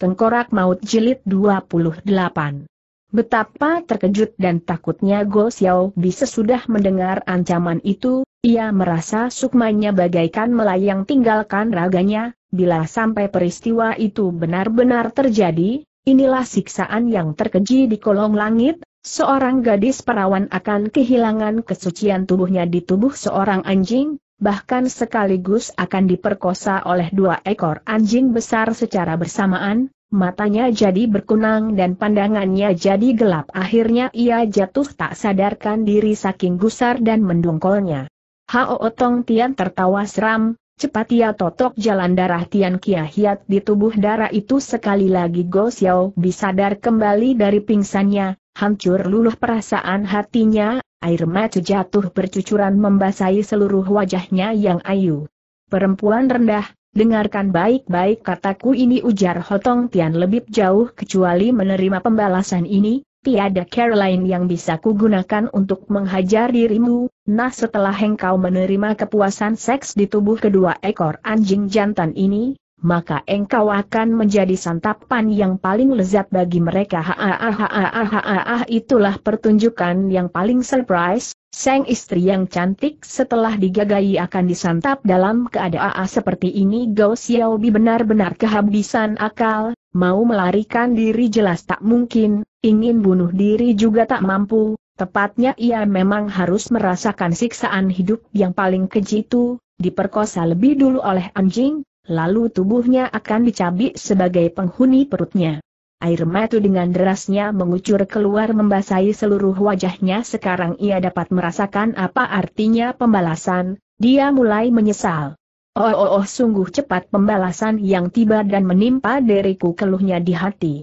Tengkorak Maut Jilid 28. Betapa terkejut dan takutnya Go Xiao bisa sudah mendengar ancaman itu, ia merasa sukmanya bagaikan melayang tinggalkan raganya, bila sampai peristiwa itu benar-benar terjadi, inilah siksaan yang terkeji di kolong langit, seorang gadis perawan akan kehilangan kesucian tubuhnya di tubuh seorang anjing, bahkan sekaligus akan diperkosa oleh dua ekor anjing besar secara bersamaan, matanya jadi berkunang dan pandangannya jadi gelap. Akhirnya ia jatuh tak sadarkan diri saking gusar dan mendongkolnya. Hao Otong Tian tertawa seram, Cepat ia totok jalan darah Tian Kia Hiat di tubuh darah itu sekali lagi Go Xiao disadar kembali dari pingsannya, hancur luluh perasaan hatinya, Air mata jatuh bercucuran membasahi seluruh wajahnya yang ayu. Perempuan rendah, dengarkan baik-baik kataku ini ujar Hotong Tian lebih jauh kecuali menerima pembalasan ini, tiada Caroline yang bisa kugunakan untuk menghajar dirimu, nah setelah engkau menerima kepuasan seks di tubuh kedua ekor anjing jantan ini, maka engkau akan menjadi santapan yang paling lezat bagi mereka. Hahaha itulah pertunjukan yang paling surprise, sang istri yang cantik setelah digagai akan disantap dalam keadaan seperti ini. Gao Xiaobi benar-benar kehabisan akal, mau melarikan diri jelas tak mungkin, ingin bunuh diri juga tak mampu. Tepatnya ia memang harus merasakan siksaan hidup yang paling keji itu, diperkosa lebih dulu oleh anjing, lalu tubuhnya akan dicabik sebagai penghuni perutnya. Air mata dengan derasnya mengucur keluar membasahi seluruh wajahnya sekarang ia dapat merasakan apa artinya pembalasan, dia mulai menyesal. Oh oh oh sungguh cepat pembalasan yang tiba dan menimpa diriku keluhnya di hati.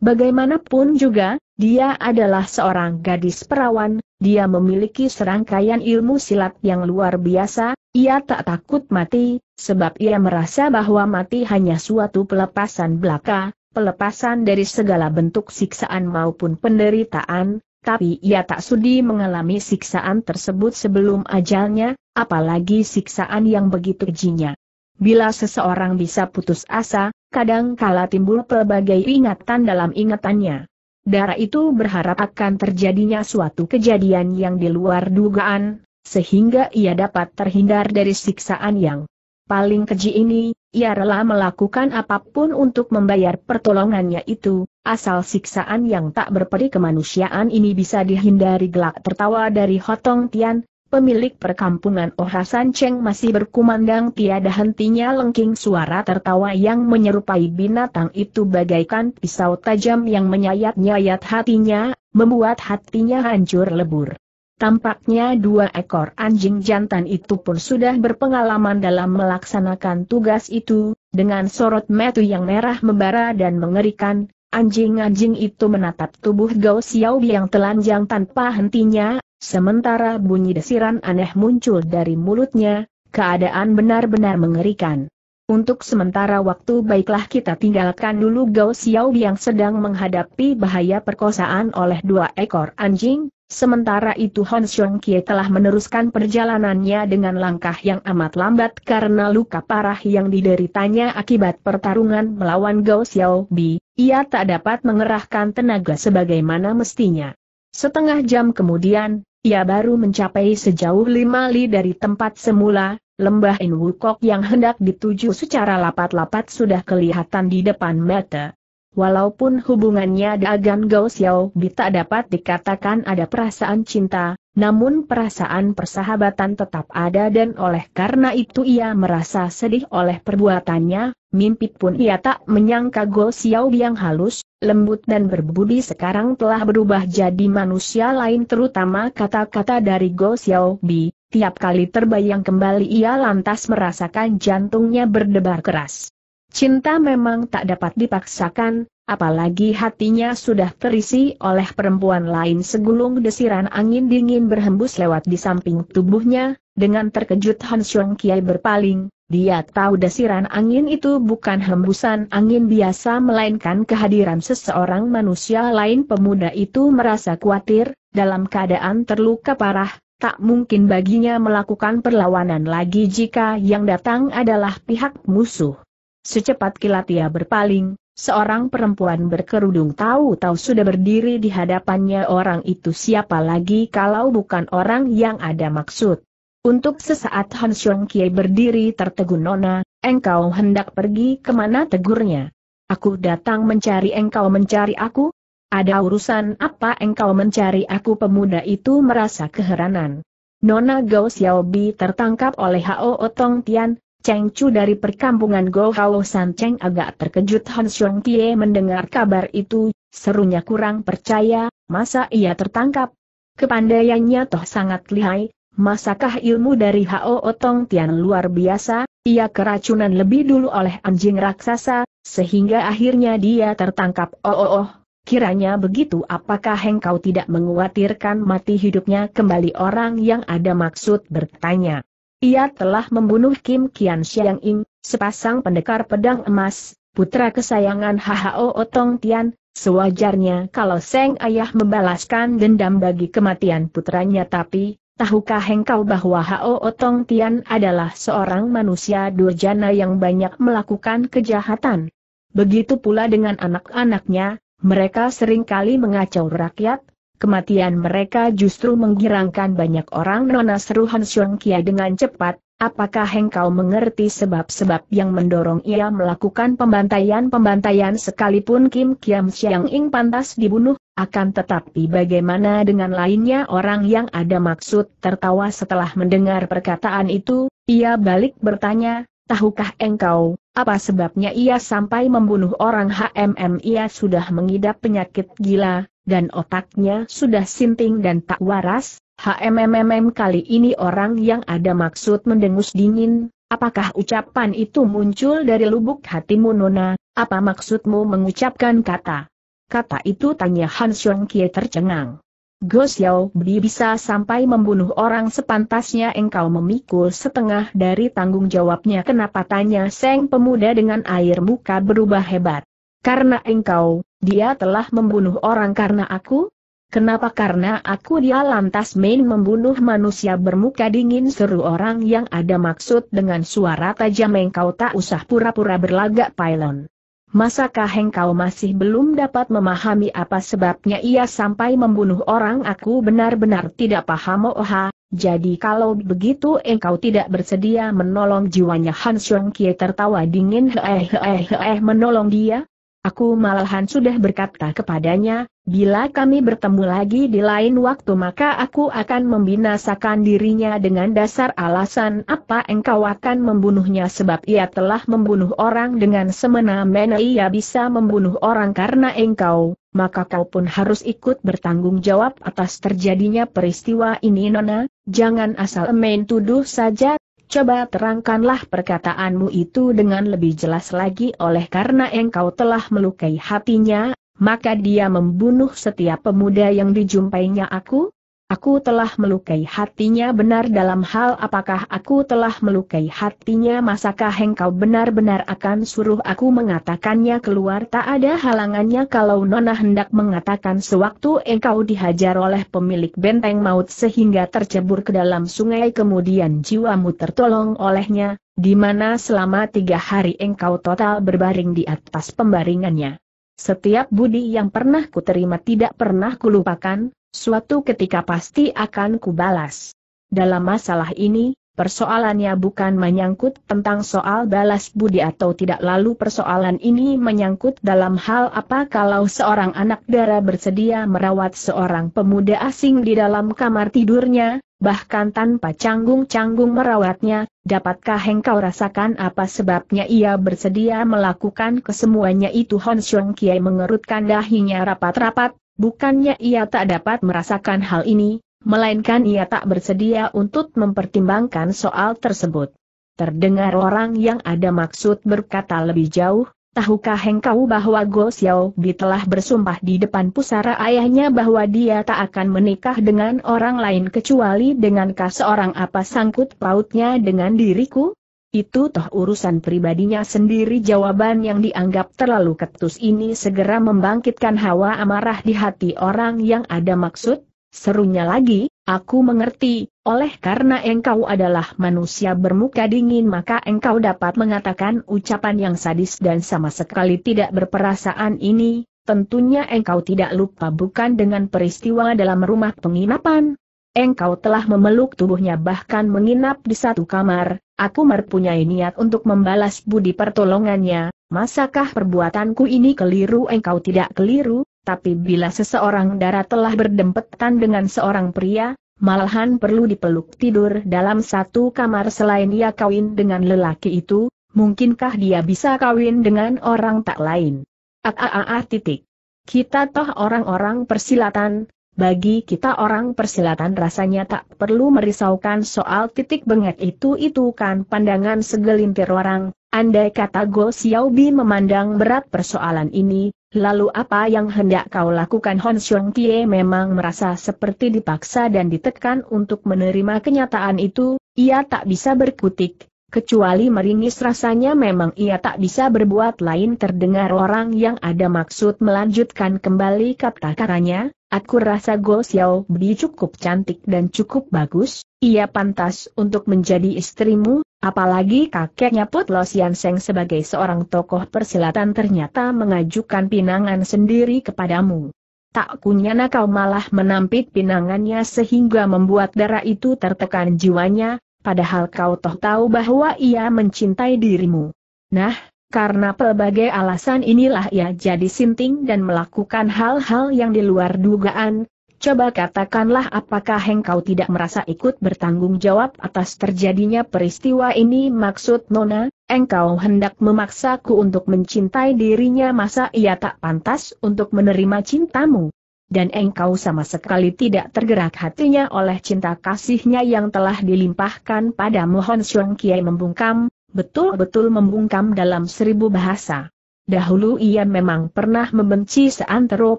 Bagaimanapun juga, dia adalah seorang gadis perawan, dia memiliki serangkaian ilmu silat yang luar biasa, ia tak takut mati, sebab ia merasa bahwa mati hanya suatu pelepasan belaka, pelepasan dari segala bentuk siksaan maupun penderitaan, tapi ia tak sudi mengalami siksaan tersebut sebelum ajalnya, apalagi siksaan yang begitu jinya. Bila seseorang bisa putus asa, kadang kala timbul pelbagai ingatan dalam ingatannya. Darah itu berharap akan terjadinya suatu kejadian yang di luar dugaan, sehingga ia dapat terhindar dari siksaan yang paling keji ini, ia rela melakukan apapun untuk membayar pertolongannya itu, asal siksaan yang tak berperi kemanusiaan ini bisa dihindari gelak tertawa dari Hotong Tian, pemilik perkampungan Ohasan Cheng masih berkumandang tiada hentinya lengking suara tertawa yang menyerupai binatang itu bagaikan pisau tajam yang menyayat-nyayat hatinya, membuat hatinya hancur lebur. Tampaknya dua ekor anjing jantan itu pun sudah berpengalaman dalam melaksanakan tugas itu, dengan sorot metu yang merah membara dan mengerikan, anjing-anjing itu menatap tubuh Gao Xiao yang telanjang tanpa hentinya, sementara bunyi desiran aneh muncul dari mulutnya, keadaan benar-benar mengerikan. Untuk sementara waktu baiklah kita tinggalkan dulu Gao Xiao yang sedang menghadapi bahaya perkosaan oleh dua ekor anjing, sementara itu Hon Xiong Kie telah meneruskan perjalanannya dengan langkah yang amat lambat karena luka parah yang dideritanya akibat pertarungan melawan Gao Xiao Bi, ia tak dapat mengerahkan tenaga sebagaimana mestinya. Setengah jam kemudian, ia baru mencapai sejauh lima li dari tempat semula, lembah In Wukok yang hendak dituju secara lapat-lapat sudah kelihatan di depan mata. Walaupun hubungannya dengan Gao Xiao Bi tak dapat dikatakan ada perasaan cinta, namun perasaan persahabatan tetap ada dan oleh karena itu ia merasa sedih oleh perbuatannya, mimpi pun ia tak menyangka Gao Xiao Bi yang halus, lembut dan berbudi sekarang telah berubah jadi manusia lain terutama kata-kata dari Gao Xiao Bi tiap kali terbayang kembali ia lantas merasakan jantungnya berdebar keras. Cinta memang tak dapat dipaksakan, apalagi hatinya sudah terisi oleh perempuan lain segulung desiran angin dingin berhembus lewat di samping tubuhnya, dengan terkejut Han Xiong Kiai berpaling, dia tahu desiran angin itu bukan hembusan angin biasa melainkan kehadiran seseorang manusia lain pemuda itu merasa khawatir, dalam keadaan terluka parah, tak mungkin baginya melakukan perlawanan lagi jika yang datang adalah pihak musuh. Secepat kilat ia berpaling, seorang perempuan berkerudung tahu-tahu sudah berdiri di hadapannya orang itu siapa lagi kalau bukan orang yang ada maksud. Untuk sesaat Han Xiong Kie berdiri tertegun Nona, engkau hendak pergi kemana tegurnya. Aku datang mencari engkau mencari aku, ada urusan apa engkau mencari aku pemuda itu merasa keheranan. Nona Gao Xiaobi tertangkap oleh Hao Otong Tian, Cheng Chu dari perkampungan Go Hao San Cheng agak terkejut Han Xiong Tie mendengar kabar itu, serunya kurang percaya, masa ia tertangkap? Kepandaiannya toh sangat lihai, masakah ilmu dari Hao Otong Tian luar biasa, ia keracunan lebih dulu oleh anjing raksasa, sehingga akhirnya dia tertangkap oh oh oh Kiranya begitu apakah engkau tidak menguatirkan mati hidupnya kembali orang yang ada maksud bertanya. Ia telah membunuh Kim Kian Siang Ing, sepasang pendekar pedang emas, putra kesayangan Hao Otong Tian, sewajarnya kalau Seng Ayah membalaskan dendam bagi kematian putranya tapi, tahukah engkau bahwa Hao Otong Tian adalah seorang manusia durjana yang banyak melakukan kejahatan? Begitu pula dengan anak-anaknya, mereka seringkali mengacau rakyat, kematian mereka justru menggirangkan banyak orang Nona seru Han Xiong Kia dengan cepat, apakah engkau mengerti sebab-sebab yang mendorong ia melakukan pembantaian-pembantaian sekalipun Kim Kiam Siang Ing pantas dibunuh, akan tetapi bagaimana dengan lainnya orang yang ada maksud tertawa setelah mendengar perkataan itu, ia balik bertanya, Tahukah engkau, apa sebabnya ia sampai membunuh orang HMM ia sudah mengidap penyakit gila, dan otaknya sudah sinting dan tak waras, HMMM kali ini orang yang ada maksud mendengus dingin, apakah ucapan itu muncul dari lubuk hatimu Nona, apa maksudmu mengucapkan kata? Kata itu tanya Han Xiong Kie tercengang. Go Xiao bisa sampai membunuh orang sepantasnya engkau memikul setengah dari tanggung jawabnya kenapa tanya Seng pemuda dengan air muka berubah hebat. Karena engkau, dia telah membunuh orang karena aku? Kenapa karena aku dia lantas main membunuh manusia bermuka dingin seru orang yang ada maksud dengan suara tajam engkau tak usah pura-pura berlagak pylon. Masakah engkau masih belum dapat memahami apa sebabnya ia sampai membunuh orang aku benar-benar tidak paham oha, jadi kalau begitu engkau tidak bersedia menolong jiwanya Han Xiong Kie tertawa dingin eh heeh eh, menolong dia? Aku malahan sudah berkata kepadanya, Bila kami bertemu lagi di lain waktu maka aku akan membinasakan dirinya dengan dasar alasan apa engkau akan membunuhnya sebab ia telah membunuh orang dengan semena-mena ia bisa membunuh orang karena engkau, maka kau pun harus ikut bertanggung jawab atas terjadinya peristiwa ini Nona, jangan asal main tuduh saja, Coba terangkanlah perkataanmu itu dengan lebih jelas lagi oleh karena engkau telah melukai hatinya, maka dia membunuh setiap pemuda yang dijumpainya aku? Aku telah melukai hatinya benar dalam hal apakah aku telah melukai hatinya masakah engkau benar-benar akan suruh aku mengatakannya keluar tak ada halangannya kalau Nona hendak mengatakan sewaktu engkau dihajar oleh pemilik benteng maut sehingga tercebur ke dalam sungai kemudian jiwamu tertolong olehnya, di mana selama tiga hari engkau total berbaring di atas pembaringannya. Setiap budi yang pernah kuterima tidak pernah kulupakan, suatu ketika pasti akan kubalas. Dalam masalah ini, persoalannya bukan menyangkut tentang soal balas budi atau tidak lalu persoalan ini menyangkut dalam hal apa kalau seorang anak dara bersedia merawat seorang pemuda asing di dalam kamar tidurnya, bahkan tanpa canggung-canggung merawatnya, dapatkah engkau rasakan apa sebabnya ia bersedia melakukan kesemuanya itu Hon Xiong Kiai mengerutkan dahinya rapat-rapat, bukannya ia tak dapat merasakan hal ini, melainkan ia tak bersedia untuk mempertimbangkan soal tersebut. Terdengar orang yang ada maksud berkata lebih jauh, Tahukah engkau bahwa Go Xiao Bi telah bersumpah di depan pusara ayahnya bahwa dia tak akan menikah dengan orang lain kecuali dengankah seorang apa sangkut pautnya dengan diriku? Itu toh urusan pribadinya sendiri jawaban yang dianggap terlalu ketus ini segera membangkitkan hawa amarah di hati orang yang ada maksud, serunya lagi, Aku mengerti, oleh karena engkau adalah manusia bermuka dingin maka engkau dapat mengatakan ucapan yang sadis dan sama sekali tidak berperasaan ini, tentunya engkau tidak lupa bukan dengan peristiwa dalam rumah penginapan. Engkau telah memeluk tubuhnya bahkan menginap di satu kamar, aku mempunyai niat untuk membalas budi pertolongannya, masakah perbuatanku ini keliru engkau tidak keliru? tapi bila seseorang darah telah berdempetan dengan seorang pria, malahan perlu dipeluk tidur dalam satu kamar selain ia kawin dengan lelaki itu, mungkinkah dia bisa kawin dengan orang tak lain? Aaaa ah, ah, ah, titik. Kita toh orang-orang persilatan, bagi kita orang persilatan rasanya tak perlu merisaukan soal titik bengek itu itu kan pandangan segelintir orang, andai kata Go Xiaobi memandang berat persoalan ini, Lalu apa yang hendak kau lakukan Hon Xiong Kie memang merasa seperti dipaksa dan ditekan untuk menerima kenyataan itu, ia tak bisa berkutik, kecuali meringis rasanya memang ia tak bisa berbuat lain terdengar orang yang ada maksud melanjutkan kembali kata-katanya, aku rasa Go Xiao Bi cukup cantik dan cukup bagus, ia pantas untuk menjadi istrimu, apalagi kakeknya Putlo Sianseng sebagai seorang tokoh persilatan ternyata mengajukan pinangan sendiri kepadamu. Tak kunyana kau malah menampik pinangannya sehingga membuat darah itu tertekan jiwanya, padahal kau toh tahu bahwa ia mencintai dirimu. Nah, karena pelbagai alasan inilah ia jadi sinting dan melakukan hal-hal yang di luar dugaan, Coba katakanlah apakah engkau tidak merasa ikut bertanggung jawab atas terjadinya peristiwa ini maksud Nona, engkau hendak memaksaku untuk mencintai dirinya masa ia tak pantas untuk menerima cintamu. Dan engkau sama sekali tidak tergerak hatinya oleh cinta kasihnya yang telah dilimpahkan pada Mohon Xiong Kiai membungkam, betul-betul membungkam dalam seribu bahasa. Dahulu ia memang pernah membenci seantero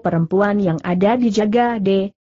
perempuan yang ada di Jaga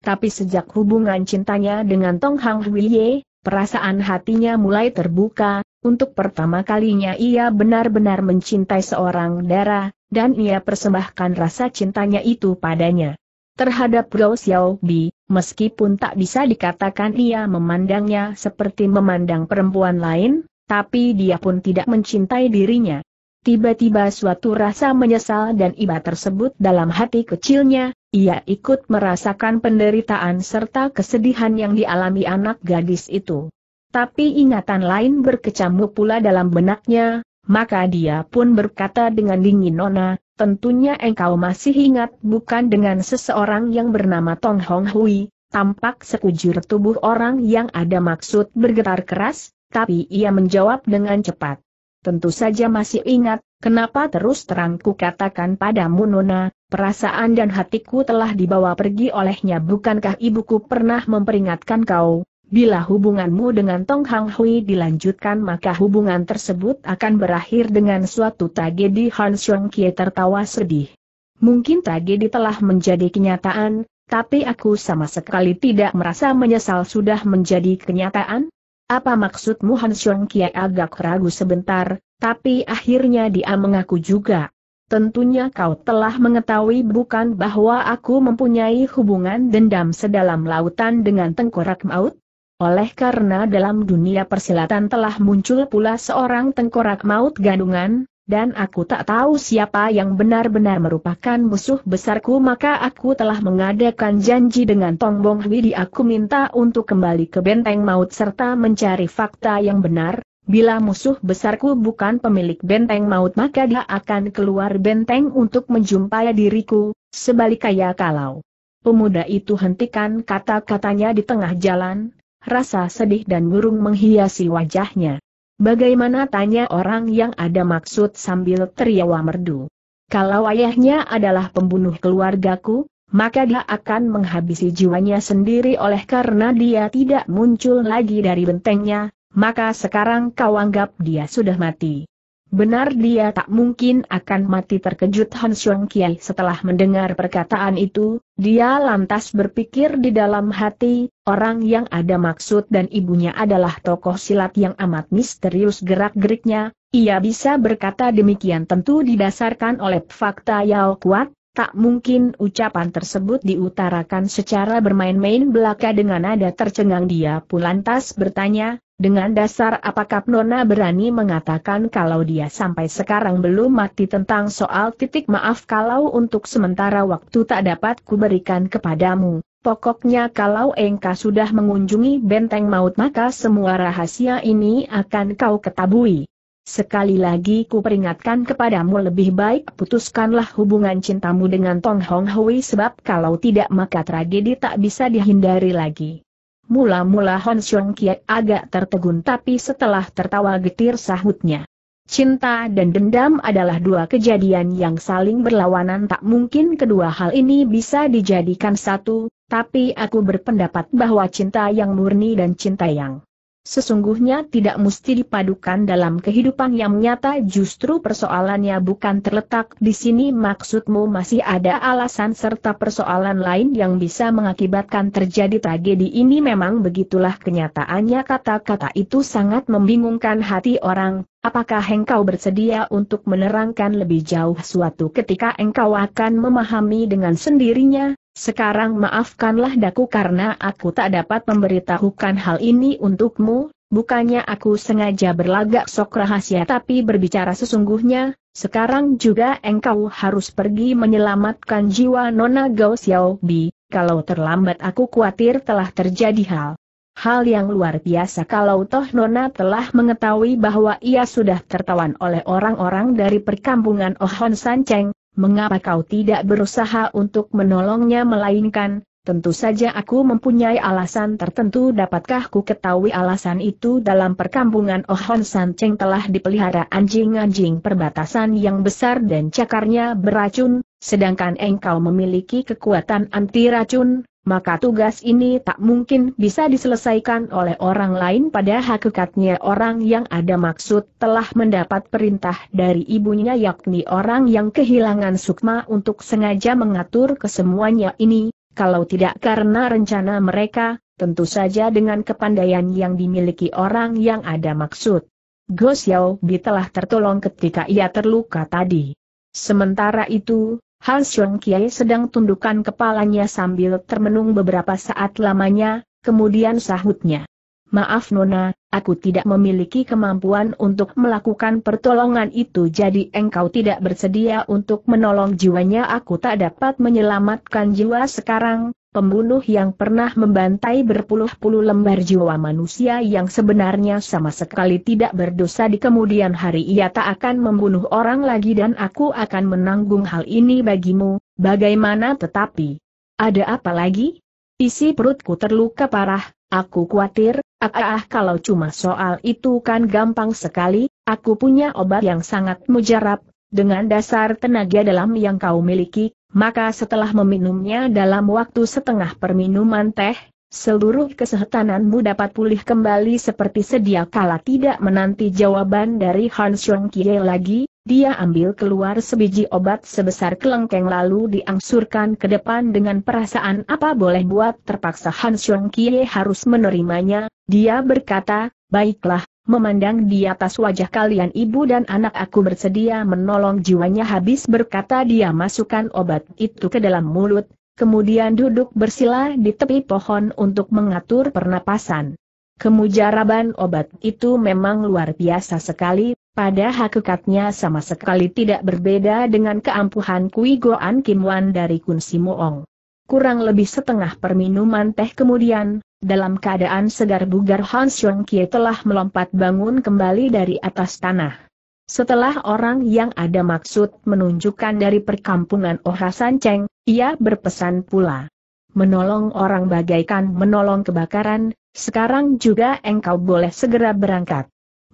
tapi sejak hubungan cintanya dengan Tong Hang Huiye, perasaan hatinya mulai terbuka, untuk pertama kalinya ia benar-benar mencintai seorang darah, dan ia persembahkan rasa cintanya itu padanya. Terhadap Gao Bi, meskipun tak bisa dikatakan ia memandangnya seperti memandang perempuan lain, tapi dia pun tidak mencintai dirinya. Tiba-tiba suatu rasa menyesal dan iba tersebut dalam hati kecilnya, ia ikut merasakan penderitaan serta kesedihan yang dialami anak gadis itu. Tapi ingatan lain berkecamuk pula dalam benaknya, maka dia pun berkata dengan dingin Nona, tentunya engkau masih ingat bukan dengan seseorang yang bernama Tong Hong Hui, tampak sekujur tubuh orang yang ada maksud bergetar keras, tapi ia menjawab dengan cepat. Tentu saja masih ingat, kenapa terus terangku katakan padamu Nona, Perasaan dan hatiku telah dibawa pergi olehnya bukankah ibuku pernah memperingatkan kau, bila hubunganmu dengan Tong Hang Hui dilanjutkan maka hubungan tersebut akan berakhir dengan suatu tragedi Han Xiong Kie tertawa sedih. Mungkin tragedi telah menjadi kenyataan, tapi aku sama sekali tidak merasa menyesal sudah menjadi kenyataan. Apa maksudmu Han Xiong Kie agak ragu sebentar, tapi akhirnya dia mengaku juga. Tentunya kau telah mengetahui bukan bahwa aku mempunyai hubungan dendam sedalam lautan dengan tengkorak maut? Oleh karena dalam dunia persilatan telah muncul pula seorang tengkorak maut gadungan, dan aku tak tahu siapa yang benar-benar merupakan musuh besarku maka aku telah mengadakan janji dengan Tong Tongbong di aku minta untuk kembali ke benteng maut serta mencari fakta yang benar, Bila musuh besarku bukan pemilik benteng maut maka dia akan keluar benteng untuk menjumpai diriku, sebaliknya kalau pemuda itu hentikan kata-katanya di tengah jalan, rasa sedih dan murung menghiasi wajahnya. Bagaimana tanya orang yang ada maksud sambil teriawa merdu. Kalau ayahnya adalah pembunuh keluargaku, maka dia akan menghabisi jiwanya sendiri oleh karena dia tidak muncul lagi dari bentengnya, maka sekarang kau anggap dia sudah mati. Benar dia tak mungkin akan mati terkejut Han Xiong Kiai setelah mendengar perkataan itu, dia lantas berpikir di dalam hati, orang yang ada maksud dan ibunya adalah tokoh silat yang amat misterius gerak-geriknya, ia bisa berkata demikian tentu didasarkan oleh fakta yang kuat, Tak mungkin ucapan tersebut diutarakan secara bermain-main belaka dengan nada tercengang dia pun lantas bertanya, dengan dasar apakah Nona berani mengatakan kalau dia sampai sekarang belum mati tentang soal titik maaf kalau untuk sementara waktu tak dapat kuberikan kepadamu. Pokoknya kalau engkau sudah mengunjungi benteng maut maka semua rahasia ini akan kau ketabui. Sekali lagi ku peringatkan kepadamu lebih baik putuskanlah hubungan cintamu dengan Tong Hong Hui sebab kalau tidak maka tragedi tak bisa dihindari lagi. Mula-mula Hon Xiong Kiat agak tertegun tapi setelah tertawa getir sahutnya. Cinta dan dendam adalah dua kejadian yang saling berlawanan tak mungkin kedua hal ini bisa dijadikan satu, tapi aku berpendapat bahwa cinta yang murni dan cinta yang sesungguhnya tidak mesti dipadukan dalam kehidupan yang nyata justru persoalannya bukan terletak di sini maksudmu masih ada alasan serta persoalan lain yang bisa mengakibatkan terjadi tragedi ini memang begitulah kenyataannya kata-kata itu sangat membingungkan hati orang, apakah engkau bersedia untuk menerangkan lebih jauh suatu ketika engkau akan memahami dengan sendirinya, sekarang maafkanlah daku karena aku tak dapat memberitahukan hal ini untukmu, bukannya aku sengaja berlagak sok rahasia tapi berbicara sesungguhnya, sekarang juga engkau harus pergi menyelamatkan jiwa Nona Gao Xiaobi, kalau terlambat aku khawatir telah terjadi hal. Hal yang luar biasa kalau toh Nona telah mengetahui bahwa ia sudah tertawan oleh orang-orang dari perkampungan Ohon Sancheng, mengapa kau tidak berusaha untuk menolongnya melainkan, tentu saja aku mempunyai alasan tertentu dapatkah ku ketahui alasan itu dalam perkampungan Ohon Sanceng telah dipelihara anjing-anjing perbatasan yang besar dan cakarnya beracun, sedangkan engkau memiliki kekuatan anti racun, maka tugas ini tak mungkin bisa diselesaikan oleh orang lain pada hakikatnya orang yang ada maksud telah mendapat perintah dari ibunya yakni orang yang kehilangan sukma untuk sengaja mengatur kesemuanya ini, kalau tidak karena rencana mereka, tentu saja dengan kepandaian yang dimiliki orang yang ada maksud. Go bi telah tertolong ketika ia terluka tadi. Sementara itu, Hans Kiai sedang tundukkan kepalanya sambil termenung beberapa saat lamanya, kemudian sahutnya. Maaf Nona, aku tidak memiliki kemampuan untuk melakukan pertolongan itu jadi engkau tidak bersedia untuk menolong jiwanya aku tak dapat menyelamatkan jiwa sekarang, pembunuh yang pernah membantai berpuluh-puluh lembar jiwa manusia yang sebenarnya sama sekali tidak berdosa di kemudian hari ia tak akan membunuh orang lagi dan aku akan menanggung hal ini bagimu, bagaimana tetapi? Ada apa lagi? Isi perutku terluka parah, aku khawatir, ah, ah, ah kalau cuma soal itu kan gampang sekali, aku punya obat yang sangat mujarab, dengan dasar tenaga dalam yang kau miliki, maka setelah meminumnya dalam waktu setengah perminuman teh, seluruh kesehatananmu dapat pulih kembali seperti sedia kala tidak menanti jawaban dari Han Xiong Kie lagi, dia ambil keluar sebiji obat sebesar kelengkeng lalu diangsurkan ke depan dengan perasaan apa boleh buat terpaksa Han Xiong Kie harus menerimanya, dia berkata, baiklah, Memandang di atas wajah kalian ibu dan anak aku bersedia menolong jiwanya habis berkata dia masukkan obat itu ke dalam mulut, kemudian duduk bersila di tepi pohon untuk mengatur pernapasan. Kemujaraban obat itu memang luar biasa sekali, pada hakikatnya sama sekali tidak berbeda dengan keampuhan Kui Goan Kim Wan dari Kun Simoong. Kurang lebih setengah perminuman teh kemudian, dalam keadaan segar bugar Han Xiong Kie telah melompat bangun kembali dari atas tanah. Setelah orang yang ada maksud menunjukkan dari perkampungan Ohasan Cheng, ia berpesan pula. Menolong orang bagaikan menolong kebakaran, sekarang juga engkau boleh segera berangkat.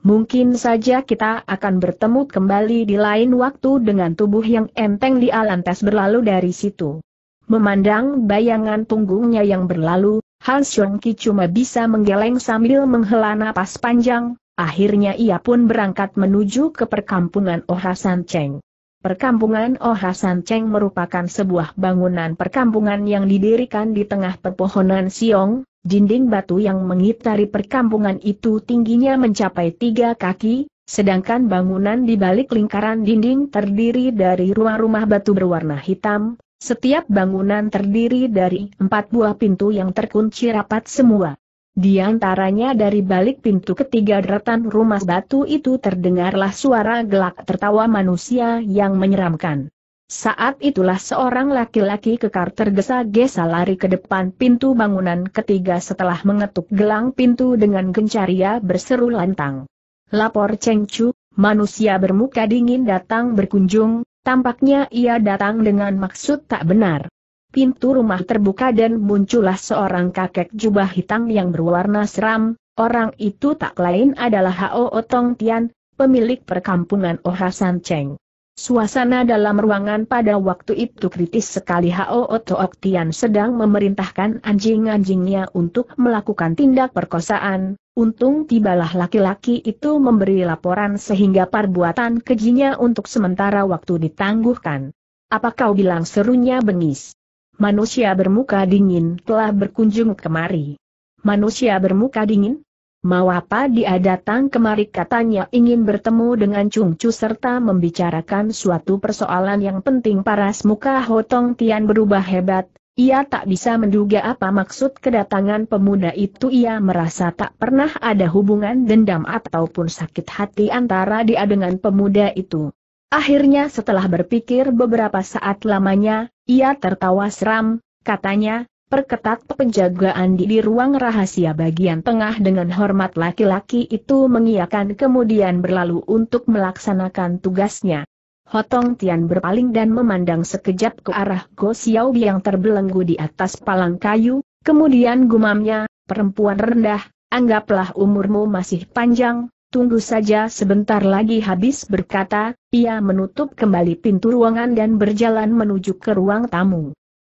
Mungkin saja kita akan bertemu kembali di lain waktu dengan tubuh yang enteng di alantas berlalu dari situ. Memandang bayangan punggungnya yang berlalu, Han Sung Ki cuma bisa menggeleng sambil menghela napas panjang, akhirnya ia pun berangkat menuju ke perkampungan Ohasan Cheng. Perkampungan Ohasan Cheng merupakan sebuah bangunan perkampungan yang didirikan di tengah pepohonan Siong, dinding batu yang mengitari perkampungan itu tingginya mencapai tiga kaki, sedangkan bangunan di balik lingkaran dinding terdiri dari rumah-rumah batu berwarna hitam, setiap bangunan terdiri dari empat buah pintu yang terkunci rapat semua. Di antaranya dari balik pintu ketiga deretan rumah batu itu terdengarlah suara gelak tertawa manusia yang menyeramkan. Saat itulah seorang laki-laki kekar tergesa-gesa lari ke depan pintu bangunan ketiga setelah mengetuk gelang pintu dengan gencar ia berseru lantang. Lapor Cheng Chu, manusia bermuka dingin datang berkunjung, Tampaknya ia datang dengan maksud tak benar. Pintu rumah terbuka dan muncullah seorang kakek jubah hitam yang berwarna seram, orang itu tak lain adalah Hao Otong Tian, pemilik perkampungan San Cheng. Suasana dalam ruangan pada waktu itu kritis sekali Hao Took Tian sedang memerintahkan anjing-anjingnya untuk melakukan tindak perkosaan. Untung tibalah laki-laki itu memberi laporan sehingga perbuatan kejinya untuk sementara waktu ditangguhkan. Apa kau bilang serunya bengis? Manusia bermuka dingin telah berkunjung kemari. Manusia bermuka dingin? Mau apa dia datang kemari katanya ingin bertemu dengan Chung Chu serta membicarakan suatu persoalan yang penting paras muka Hotong Tian berubah hebat, ia tak bisa menduga apa maksud kedatangan pemuda itu ia merasa tak pernah ada hubungan dendam ataupun sakit hati antara dia dengan pemuda itu. Akhirnya setelah berpikir beberapa saat lamanya, ia tertawa seram, katanya, Perketat penjagaan di, di ruang rahasia bagian tengah dengan hormat laki-laki itu mengiakan kemudian berlalu untuk melaksanakan tugasnya. Hotong Tian berpaling dan memandang sekejap ke arah Go Xiao yang terbelenggu di atas palang kayu, kemudian gumamnya, perempuan rendah, anggaplah umurmu masih panjang, tunggu saja sebentar lagi habis berkata, ia menutup kembali pintu ruangan dan berjalan menuju ke ruang tamu.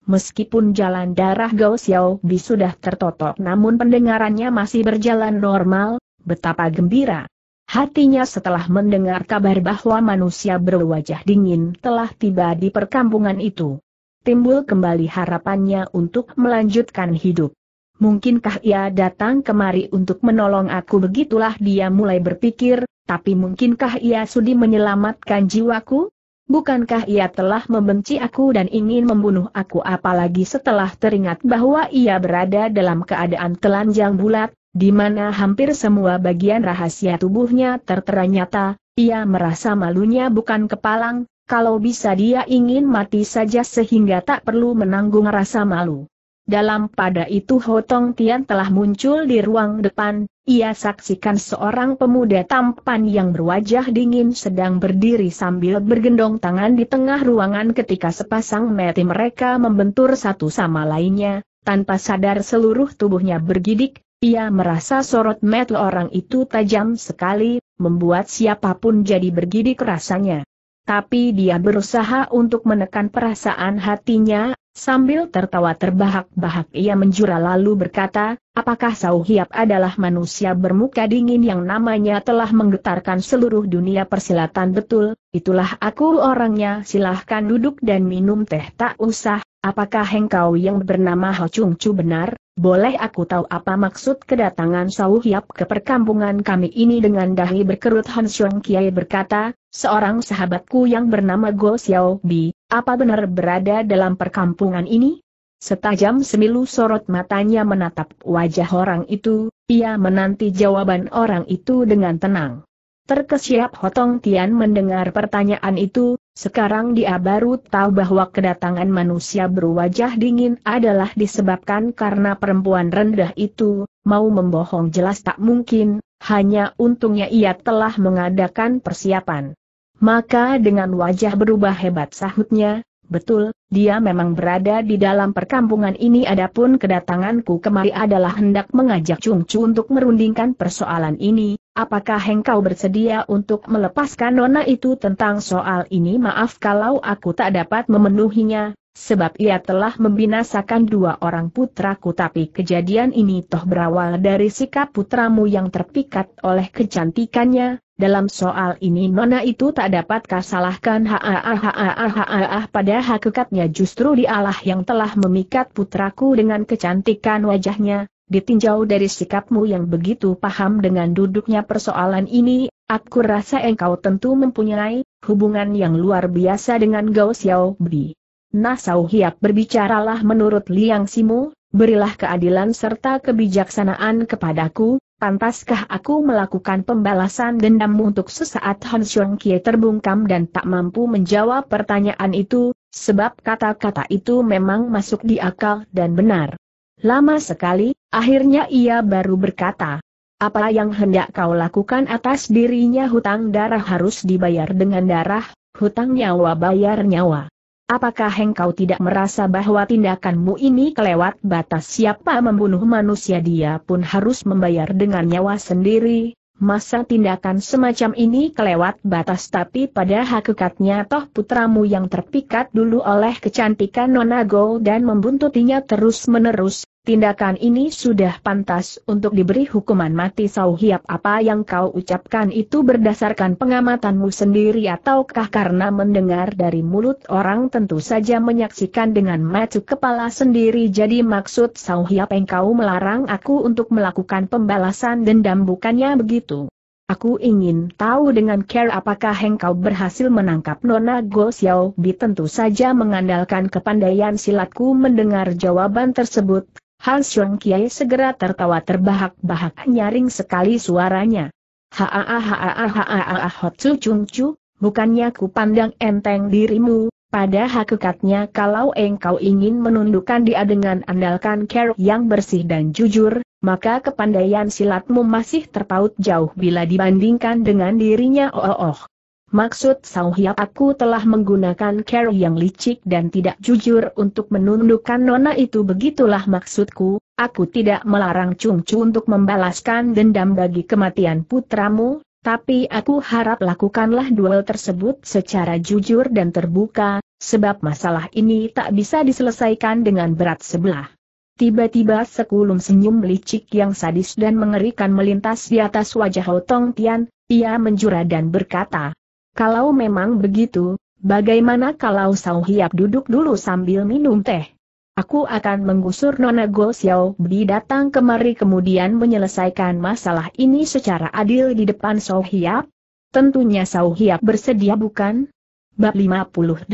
Meskipun jalan darah Gao Bi sudah tertotok namun pendengarannya masih berjalan normal, betapa gembira. Hatinya setelah mendengar kabar bahwa manusia berwajah dingin telah tiba di perkampungan itu. Timbul kembali harapannya untuk melanjutkan hidup. Mungkinkah ia datang kemari untuk menolong aku begitulah dia mulai berpikir, tapi mungkinkah ia sudi menyelamatkan jiwaku? Bukankah ia telah membenci aku dan ingin membunuh aku apalagi setelah teringat bahwa ia berada dalam keadaan telanjang bulat, di mana hampir semua bagian rahasia tubuhnya tertera nyata, ia merasa malunya bukan kepalang, kalau bisa dia ingin mati saja sehingga tak perlu menanggung rasa malu. Dalam pada itu Hotong Tian telah muncul di ruang depan, ia saksikan seorang pemuda tampan yang berwajah dingin sedang berdiri sambil bergendong tangan di tengah ruangan ketika sepasang mati mereka membentur satu sama lainnya, tanpa sadar seluruh tubuhnya bergidik, ia merasa sorot mata orang itu tajam sekali, membuat siapapun jadi bergidik rasanya. Tapi dia berusaha untuk menekan perasaan hatinya, Sambil tertawa terbahak-bahak ia menjura lalu berkata, apakah Sau Hiap adalah manusia bermuka dingin yang namanya telah menggetarkan seluruh dunia persilatan betul, itulah aku orangnya silahkan duduk dan minum teh tak usah, apakah engkau yang bernama Ho Chung Chu benar, boleh aku tahu apa maksud kedatangan Sau Hiap ke perkampungan kami ini dengan dahi berkerut Han Xiong Kiai berkata, seorang sahabatku yang bernama Go Xiao Bi, apa benar berada dalam perkampungan ini? Setajam semilu sorot matanya menatap wajah orang itu, ia menanti jawaban orang itu dengan tenang. Terkesiap Hotong Tian mendengar pertanyaan itu, sekarang dia baru tahu bahwa kedatangan manusia berwajah dingin adalah disebabkan karena perempuan rendah itu, mau membohong jelas tak mungkin, hanya untungnya ia telah mengadakan persiapan. Maka dengan wajah berubah hebat sahutnya, betul, dia memang berada di dalam perkampungan ini adapun kedatanganku kemari adalah hendak mengajak Chung Chu untuk merundingkan persoalan ini, apakah engkau bersedia untuk melepaskan nona itu tentang soal ini maaf kalau aku tak dapat memenuhinya, sebab ia telah membinasakan dua orang putraku tapi kejadian ini toh berawal dari sikap putramu yang terpikat oleh kecantikannya, dalam soal ini nona itu tak dapat kasalahkan haaah haaah ah. pada hakikatnya justru dialah yang telah memikat putraku dengan kecantikan wajahnya, ditinjau dari sikapmu yang begitu paham dengan duduknya persoalan ini, aku rasa engkau tentu mempunyai hubungan yang luar biasa dengan Gao Bi. Nah Sao Hiap berbicaralah menurut Liang Simu, berilah keadilan serta kebijaksanaan kepadaku, Pantaskah aku melakukan pembalasan dendam untuk sesaat Han Xiong Kie terbungkam dan tak mampu menjawab pertanyaan itu, sebab kata-kata itu memang masuk di akal dan benar. Lama sekali, akhirnya ia baru berkata, apa yang hendak kau lakukan atas dirinya hutang darah harus dibayar dengan darah, hutang nyawa bayar nyawa. Apakah engkau tidak merasa bahwa tindakanmu ini kelewat batas siapa membunuh manusia dia pun harus membayar dengan nyawa sendiri? Masa tindakan semacam ini kelewat batas tapi pada hakikatnya toh putramu yang terpikat dulu oleh kecantikan Nonago dan membuntutinya terus-menerus, Tindakan ini sudah pantas untuk diberi hukuman mati Sau apa yang kau ucapkan itu berdasarkan pengamatanmu sendiri ataukah karena mendengar dari mulut orang tentu saja menyaksikan dengan mata kepala sendiri jadi maksud Sau Hiap engkau melarang aku untuk melakukan pembalasan dendam bukannya begitu. Aku ingin tahu dengan care apakah engkau berhasil menangkap Nona Go Xiao Bi tentu saja mengandalkan kepandaian silatku mendengar jawaban tersebut, Han Sung Kiai segera tertawa terbahak-bahak nyaring sekali suaranya. ha ha haa hotsu chung chu, bukannya ku pandang enteng dirimu, pada hakikatnya kalau engkau ingin menundukkan dia dengan andalkan care yang bersih dan jujur, maka kepandaian silatmu masih terpaut jauh bila dibandingkan dengan dirinya oh oh. oh. Maksud Sauhiap aku telah menggunakan cara yang licik dan tidak jujur untuk menundukkan nona itu begitulah maksudku, aku tidak melarang Chung Chu untuk membalaskan dendam bagi kematian putramu, tapi aku harap lakukanlah duel tersebut secara jujur dan terbuka, sebab masalah ini tak bisa diselesaikan dengan berat sebelah. Tiba-tiba sekulum senyum licik yang sadis dan mengerikan melintas di atas wajah Hotong Tian, ia menjura dan berkata, kalau memang begitu, bagaimana kalau Sao Hiap duduk dulu sambil minum teh? Aku akan menggusur Nona Go Xiao Bi datang kemari kemudian menyelesaikan masalah ini secara adil di depan Sao Hiap? Tentunya Sao Hiap bersedia bukan? Bab 58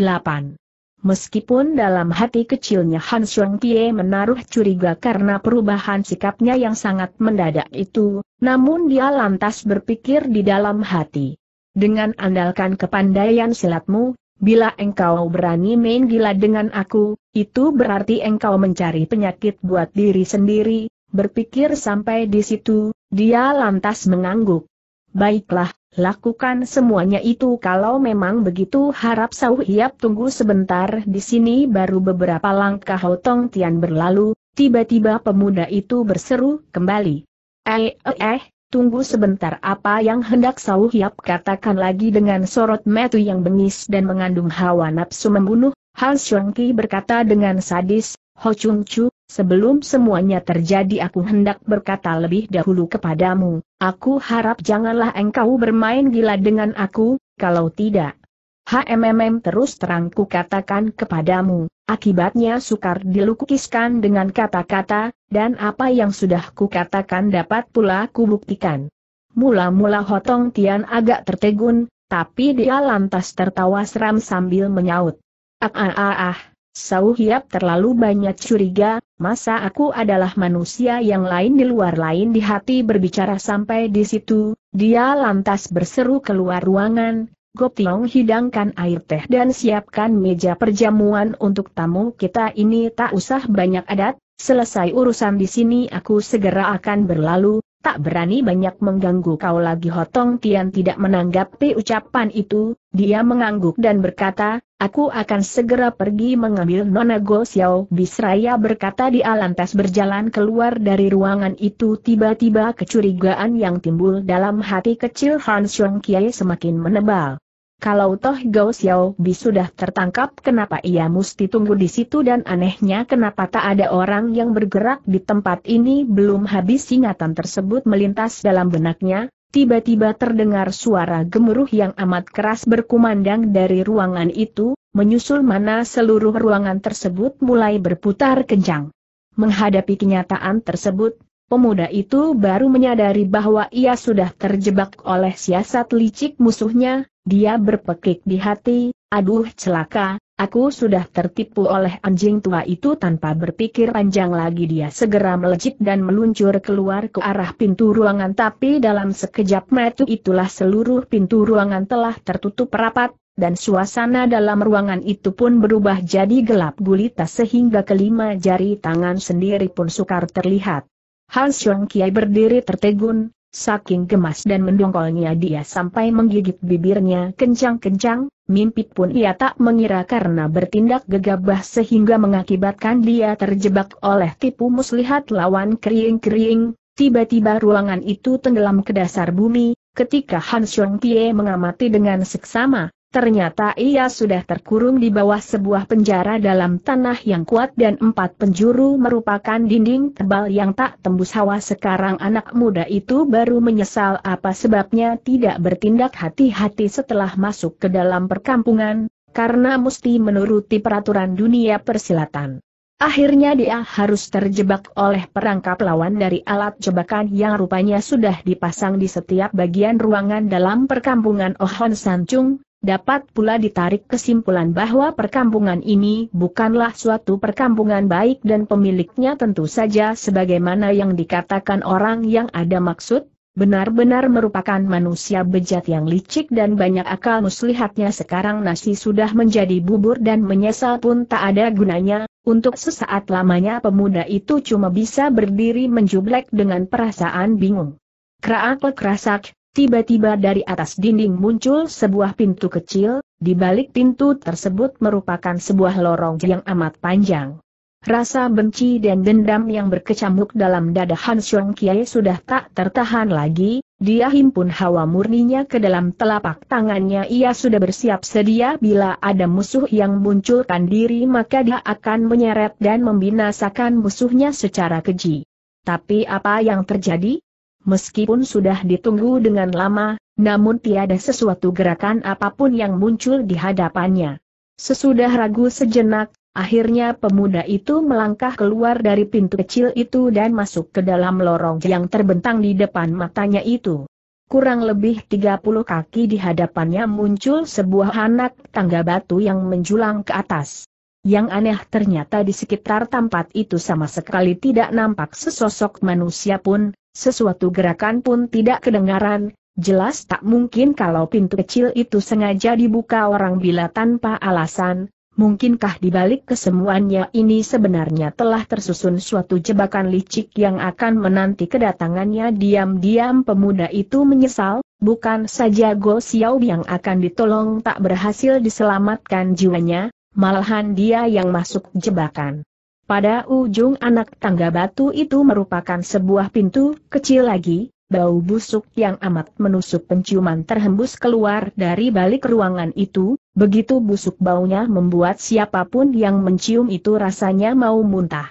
Meskipun dalam hati kecilnya Han Xiong Tie menaruh curiga karena perubahan sikapnya yang sangat mendadak itu, namun dia lantas berpikir di dalam hati. Dengan andalkan kepandaian silatmu, bila engkau berani main gila dengan aku, itu berarti engkau mencari penyakit buat diri sendiri, berpikir sampai di situ, dia lantas mengangguk. Baiklah, lakukan semuanya itu kalau memang begitu harap Sau Hiap tunggu sebentar di sini baru beberapa langkah Hotong Tian berlalu, tiba-tiba pemuda itu berseru kembali. Eh, eh, eh, Tunggu sebentar apa yang hendak Sau katakan lagi dengan sorot metu yang bengis dan mengandung hawa nafsu membunuh, Han Xiong Ki berkata dengan sadis, Ho Chung Chu, sebelum semuanya terjadi aku hendak berkata lebih dahulu kepadamu, aku harap janganlah engkau bermain gila dengan aku, kalau tidak, HMMM terus terang ku katakan kepadamu, akibatnya sukar dilukiskan dengan kata-kata, dan apa yang sudah ku katakan dapat pula ku buktikan. Mula-mula Hotong Tian agak tertegun, tapi dia lantas tertawa seram sambil menyaut. Ah ah ah ah, Sau Hiap terlalu banyak curiga, masa aku adalah manusia yang lain di luar lain di hati berbicara sampai di situ, dia lantas berseru keluar ruangan, Gotiong hidangkan air teh dan siapkan meja perjamuan untuk tamu kita ini tak usah banyak adat, selesai urusan di sini aku segera akan berlalu, tak berani banyak mengganggu kau lagi Hotong Tian tidak menanggapi ucapan itu, dia mengangguk dan berkata, aku akan segera pergi mengambil Nona Go Xiao Bisraya berkata dia lantas berjalan keluar dari ruangan itu tiba-tiba kecurigaan yang timbul dalam hati kecil Han Xiong Kiai semakin menebal. Kalau toh Gao Xiao Bi sudah tertangkap kenapa ia mesti tunggu di situ dan anehnya kenapa tak ada orang yang bergerak di tempat ini belum habis ingatan tersebut melintas dalam benaknya, tiba-tiba terdengar suara gemuruh yang amat keras berkumandang dari ruangan itu, menyusul mana seluruh ruangan tersebut mulai berputar kencang. Menghadapi kenyataan tersebut, Pemuda itu baru menyadari bahwa ia sudah terjebak oleh siasat licik musuhnya, dia berpekik di hati, aduh celaka, aku sudah tertipu oleh anjing tua itu tanpa berpikir panjang lagi dia segera melejit dan meluncur keluar ke arah pintu ruangan tapi dalam sekejap mata itulah seluruh pintu ruangan telah tertutup rapat, dan suasana dalam ruangan itu pun berubah jadi gelap gulita sehingga kelima jari tangan sendiri pun sukar terlihat. Hans Yong Kiai berdiri tertegun, Saking gemas dan mendongkolnya dia sampai menggigit bibirnya kencang-kencang, mimpi pun ia tak mengira karena bertindak gegabah sehingga mengakibatkan dia terjebak oleh tipu muslihat lawan kering-kering, tiba-tiba ruangan itu tenggelam ke dasar bumi, ketika Han Xiong Tie mengamati dengan seksama, Ternyata ia sudah terkurung di bawah sebuah penjara dalam tanah yang kuat dan empat penjuru merupakan dinding tebal yang tak tembus hawa sekarang anak muda itu baru menyesal apa sebabnya tidak bertindak hati-hati setelah masuk ke dalam perkampungan, karena mesti menuruti peraturan dunia persilatan. Akhirnya dia harus terjebak oleh perangkap lawan dari alat jebakan yang rupanya sudah dipasang di setiap bagian ruangan dalam perkampungan Ohon Sanchung, Dapat pula ditarik kesimpulan bahwa perkampungan ini bukanlah suatu perkampungan baik dan pemiliknya tentu saja sebagaimana yang dikatakan orang yang ada maksud, benar-benar merupakan manusia bejat yang licik dan banyak akal muslihatnya sekarang nasi sudah menjadi bubur dan menyesal pun tak ada gunanya, untuk sesaat lamanya pemuda itu cuma bisa berdiri menjublek dengan perasaan bingung. Kraak krasak, Tiba-tiba dari atas dinding muncul sebuah pintu kecil, di balik pintu tersebut merupakan sebuah lorong yang amat panjang. Rasa benci dan dendam yang berkecamuk dalam dada Han Xiong Kiai sudah tak tertahan lagi, dia himpun hawa murninya ke dalam telapak tangannya ia sudah bersiap sedia bila ada musuh yang munculkan diri maka dia akan menyeret dan membinasakan musuhnya secara keji. Tapi apa yang terjadi? Meskipun sudah ditunggu dengan lama, namun tiada sesuatu gerakan apapun yang muncul di hadapannya. Sesudah ragu sejenak, akhirnya pemuda itu melangkah keluar dari pintu kecil itu dan masuk ke dalam lorong yang terbentang di depan matanya itu. Kurang lebih 30 kaki di hadapannya muncul sebuah anak tangga batu yang menjulang ke atas. Yang aneh ternyata di sekitar tempat itu sama sekali tidak nampak sesosok manusia pun, sesuatu gerakan pun tidak kedengaran, jelas tak mungkin kalau pintu kecil itu sengaja dibuka orang bila tanpa alasan, mungkinkah dibalik kesemuanya ini sebenarnya telah tersusun suatu jebakan licik yang akan menanti kedatangannya diam-diam pemuda itu menyesal, bukan saja Go Xiao yang akan ditolong tak berhasil diselamatkan jiwanya, malahan dia yang masuk jebakan. Pada ujung anak tangga batu itu merupakan sebuah pintu kecil lagi, bau busuk yang amat menusuk penciuman terhembus keluar dari balik ruangan itu, begitu busuk baunya membuat siapapun yang mencium itu rasanya mau muntah.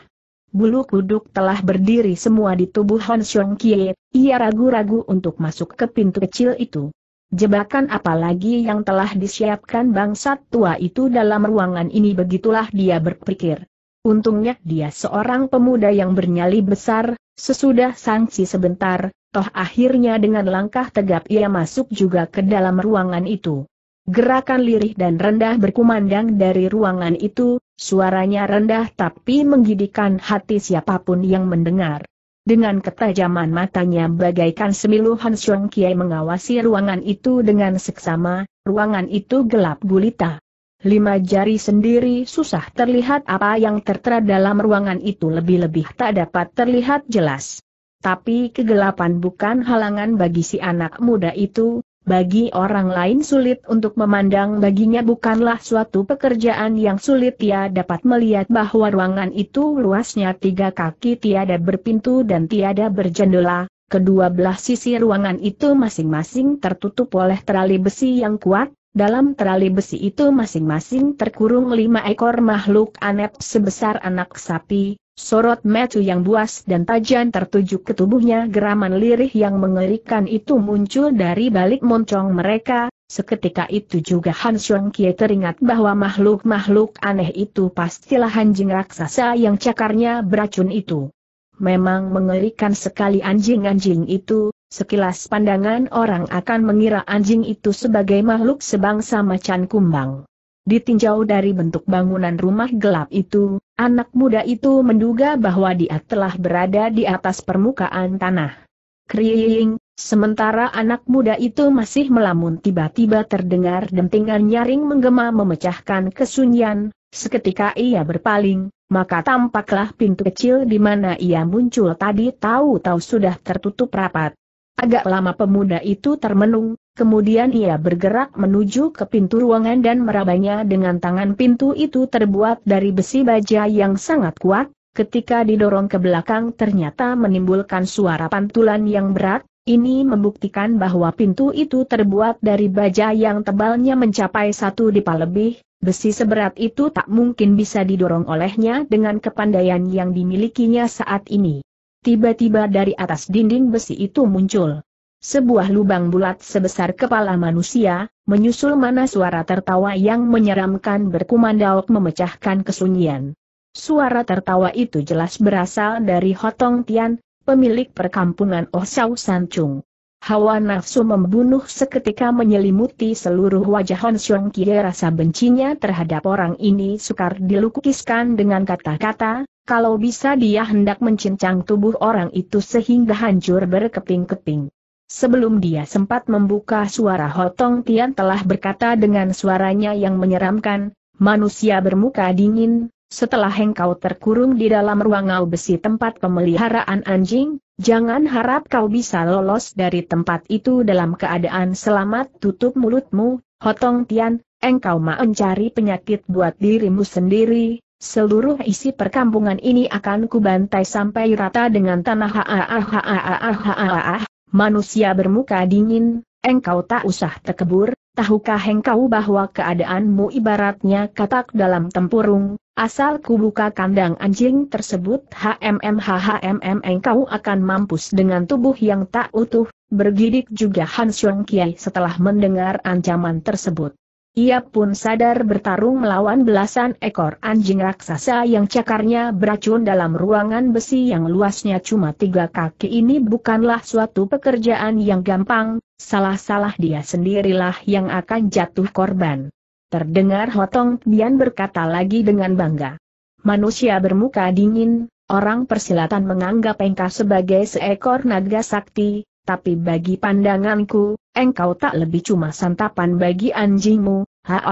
Bulu kuduk telah berdiri semua di tubuh Hon Xiong Kie, ia ragu-ragu untuk masuk ke pintu kecil itu. Jebakan apalagi yang telah disiapkan bangsat tua itu dalam ruangan ini begitulah dia berpikir. Untungnya dia seorang pemuda yang bernyali besar, sesudah sanksi sebentar, toh akhirnya dengan langkah tegap ia masuk juga ke dalam ruangan itu. Gerakan lirih dan rendah berkumandang dari ruangan itu, suaranya rendah tapi menggidikan hati siapapun yang mendengar. Dengan ketajaman matanya bagaikan semilu Han Xiong Kiai mengawasi ruangan itu dengan seksama, ruangan itu gelap gulita. Lima jari sendiri susah terlihat apa yang tertera dalam ruangan itu lebih-lebih tak dapat terlihat jelas. Tapi kegelapan bukan halangan bagi si anak muda itu, bagi orang lain sulit untuk memandang baginya bukanlah suatu pekerjaan yang sulit ia dapat melihat bahwa ruangan itu luasnya tiga kaki tiada berpintu dan tiada berjendela, kedua belah sisi ruangan itu masing-masing tertutup oleh terali besi yang kuat, dalam terali besi itu masing-masing terkurung lima ekor makhluk aneh sebesar anak sapi, Sorot metu yang buas dan tajam tertuju ke tubuhnya geraman lirih yang mengerikan itu muncul dari balik moncong mereka, seketika itu juga Han Xiong Kie teringat bahwa makhluk-makhluk aneh itu pastilah anjing raksasa yang cakarnya beracun itu. Memang mengerikan sekali anjing-anjing itu, sekilas pandangan orang akan mengira anjing itu sebagai makhluk sebangsa macan kumbang. Ditinjau dari bentuk bangunan rumah gelap itu, anak muda itu menduga bahwa dia telah berada di atas permukaan tanah. Kriing, sementara anak muda itu masih melamun tiba-tiba terdengar dentingan nyaring menggema memecahkan kesunyian, seketika ia berpaling, maka tampaklah pintu kecil di mana ia muncul tadi tahu-tahu sudah tertutup rapat. Agak lama pemuda itu termenung, kemudian ia bergerak menuju ke pintu ruangan dan merabanya dengan tangan pintu itu terbuat dari besi baja yang sangat kuat, ketika didorong ke belakang ternyata menimbulkan suara pantulan yang berat, ini membuktikan bahwa pintu itu terbuat dari baja yang tebalnya mencapai satu dipa lebih, besi seberat itu tak mungkin bisa didorong olehnya dengan kepandaian yang dimilikinya saat ini tiba-tiba dari atas dinding besi itu muncul sebuah lubang bulat sebesar kepala manusia, menyusul mana suara tertawa yang menyeramkan berkumandauk memecahkan kesunyian. Suara tertawa itu jelas berasal dari Hotong Tian, pemilik perkampungan Oh Sao San Chung. Hawa nafsu membunuh seketika menyelimuti seluruh wajah Hon Xiong Kie rasa bencinya terhadap orang ini sukar dilukiskan dengan kata-kata, kalau bisa dia hendak mencincang tubuh orang itu sehingga hancur berkeping-keping. Sebelum dia sempat membuka suara Hotong Tian telah berkata dengan suaranya yang menyeramkan, manusia bermuka dingin, setelah engkau terkurung di dalam ruangau besi tempat pemeliharaan anjing, jangan harap kau bisa lolos dari tempat itu dalam keadaan selamat tutup mulutmu, Hotong Tian, engkau mau mencari penyakit buat dirimu sendiri, seluruh isi perkampungan ini akan kubantai sampai rata dengan tanah ha ha ha ha ha ha ha ha manusia bermuka dingin, Engkau tak usah terkebur, tahukah engkau bahwa keadaanmu ibaratnya katak dalam tempurung, asal ku buka kandang anjing tersebut HMMHHMM engkau akan mampus dengan tubuh yang tak utuh, bergidik juga Han Xiong Kiai setelah mendengar ancaman tersebut. Ia pun sadar bertarung melawan belasan ekor anjing raksasa yang cakarnya beracun dalam ruangan besi yang luasnya cuma tiga kaki ini bukanlah suatu pekerjaan yang gampang, salah-salah dia sendirilah yang akan jatuh korban. Terdengar Hotong Bian berkata lagi dengan bangga. Manusia bermuka dingin, orang persilatan menganggap engkau sebagai seekor naga sakti, tapi bagi pandanganku, engkau tak lebih cuma santapan bagi anjingmu, ha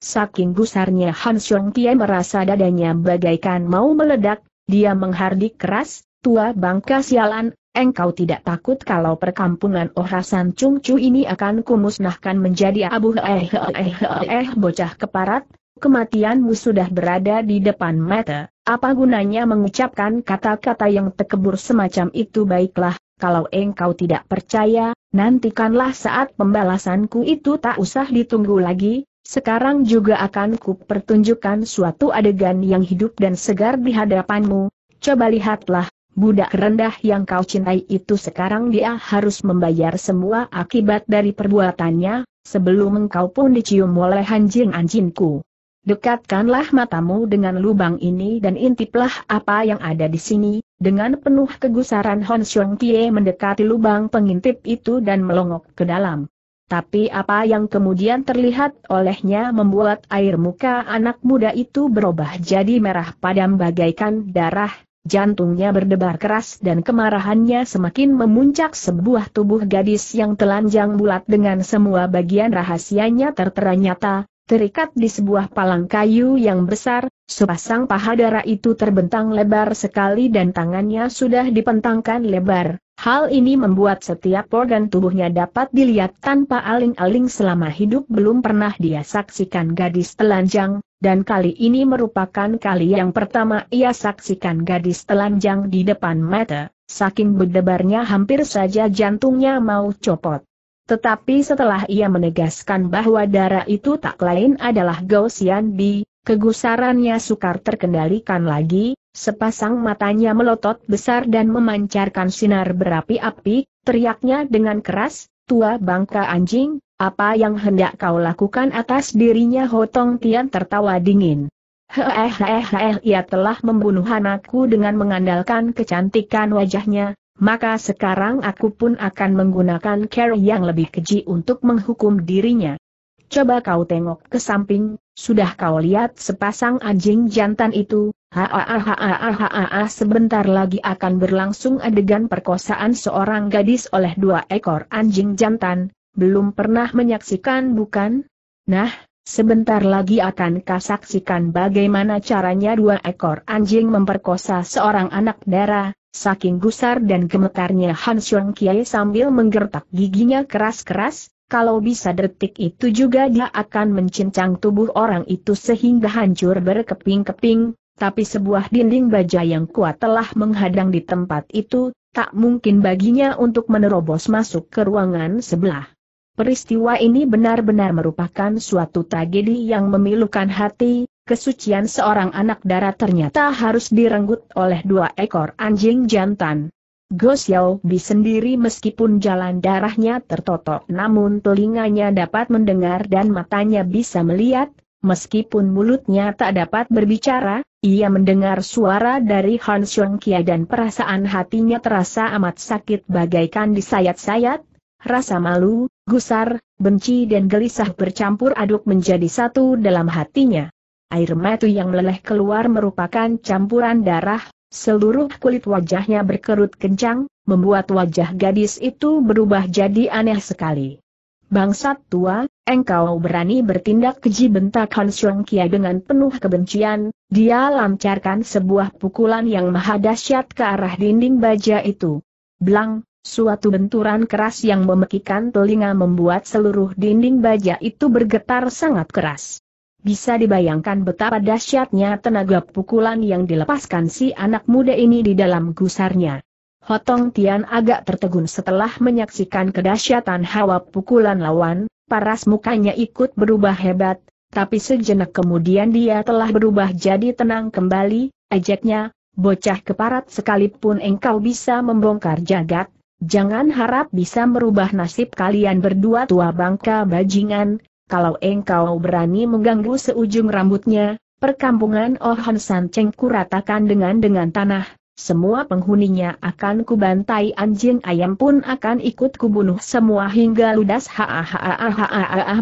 Saking gusarnya Han Xiong Tie merasa dadanya bagaikan mau meledak, dia menghardik keras, tua bangka sialan, engkau tidak takut kalau perkampungan Chung Chu ini akan kumusnahkan menjadi abu eh eh eh, eh eh eh bocah keparat, kematianmu sudah berada di depan mata, apa gunanya mengucapkan kata-kata yang tekebur semacam itu baiklah, kalau engkau tidak percaya, nantikanlah saat pembalasanku itu tak usah ditunggu lagi, sekarang juga akan pertunjukkan suatu adegan yang hidup dan segar di hadapanmu, coba lihatlah, budak rendah yang kau cintai itu sekarang dia harus membayar semua akibat dari perbuatannya, sebelum engkau pun dicium oleh anjing-anjingku. Dekatkanlah matamu dengan lubang ini dan intiplah apa yang ada di sini, dengan penuh kegusaran Hon Xiong Tie mendekati lubang pengintip itu dan melongok ke dalam. Tapi apa yang kemudian terlihat olehnya membuat air muka anak muda itu berubah jadi merah padam bagaikan darah, jantungnya berdebar keras dan kemarahannya semakin memuncak sebuah tubuh gadis yang telanjang bulat dengan semua bagian rahasianya tertera nyata, terikat di sebuah palang kayu yang besar, sepasang paha darah itu terbentang lebar sekali dan tangannya sudah dipentangkan lebar. Hal ini membuat setiap organ tubuhnya dapat dilihat tanpa aling-aling selama hidup belum pernah dia saksikan gadis telanjang, dan kali ini merupakan kali yang pertama ia saksikan gadis telanjang di depan mata, saking berdebarnya hampir saja jantungnya mau copot. Tetapi setelah ia menegaskan bahwa darah itu tak lain adalah Gaussian B, kegusarannya sukar terkendalikan lagi, sepasang matanya melotot besar dan memancarkan sinar berapi-api, teriaknya dengan keras, tua bangka anjing, apa yang hendak kau lakukan atas dirinya Hotong Tian tertawa dingin. Heeh heeh heeh ia telah membunuh anakku dengan mengandalkan kecantikan wajahnya, maka sekarang aku pun akan menggunakan cara yang lebih keji untuk menghukum dirinya. Coba kau tengok ke samping, sudah kau lihat sepasang anjing jantan itu, haa, sebentar lagi akan berlangsung adegan perkosaan seorang gadis oleh dua ekor anjing jantan, belum pernah menyaksikan bukan? Nah, Sebentar lagi akan kasaksikan bagaimana caranya dua ekor anjing memperkosa seorang anak dara, saking gusar dan gemetarnya Han Xiong Kiai sambil menggertak giginya keras-keras, kalau bisa detik itu juga dia akan mencincang tubuh orang itu sehingga hancur berkeping-keping, tapi sebuah dinding baja yang kuat telah menghadang di tempat itu, tak mungkin baginya untuk menerobos masuk ke ruangan sebelah. Peristiwa ini benar-benar merupakan suatu tragedi yang memilukan hati, kesucian seorang anak darah ternyata harus direnggut oleh dua ekor anjing jantan. Go Xiao Bi sendiri meskipun jalan darahnya tertotok namun telinganya dapat mendengar dan matanya bisa melihat, meskipun mulutnya tak dapat berbicara, ia mendengar suara dari Han Xiong Kia dan perasaan hatinya terasa amat sakit bagaikan disayat-sayat, rasa malu, gusar, benci dan gelisah bercampur aduk menjadi satu dalam hatinya. Air mata yang meleleh keluar merupakan campuran darah, seluruh kulit wajahnya berkerut kencang, membuat wajah gadis itu berubah jadi aneh sekali. Bangsat tua, engkau berani bertindak keji bentak Han Xiong Kia dengan penuh kebencian, dia lancarkan sebuah pukulan yang maha dahsyat ke arah dinding baja itu. Blang, Suatu benturan keras yang memekikan telinga membuat seluruh dinding baja itu bergetar sangat keras. Bisa dibayangkan betapa dahsyatnya tenaga pukulan yang dilepaskan si anak muda ini di dalam gusarnya. Hotong Tian agak tertegun setelah menyaksikan kedahsyatan hawa pukulan lawan, paras mukanya ikut berubah hebat, tapi sejenak kemudian dia telah berubah jadi tenang kembali, ajaknya, bocah keparat sekalipun engkau bisa membongkar jagat, Jangan harap bisa merubah nasib kalian berdua tua bangka bajingan, kalau engkau berani mengganggu seujung rambutnya, perkampungan Ohan Cengku ratakan dengan dengan tanah, semua penghuninya akan kubantai anjing ayam pun akan ikut kubunuh semua hingga ludas ha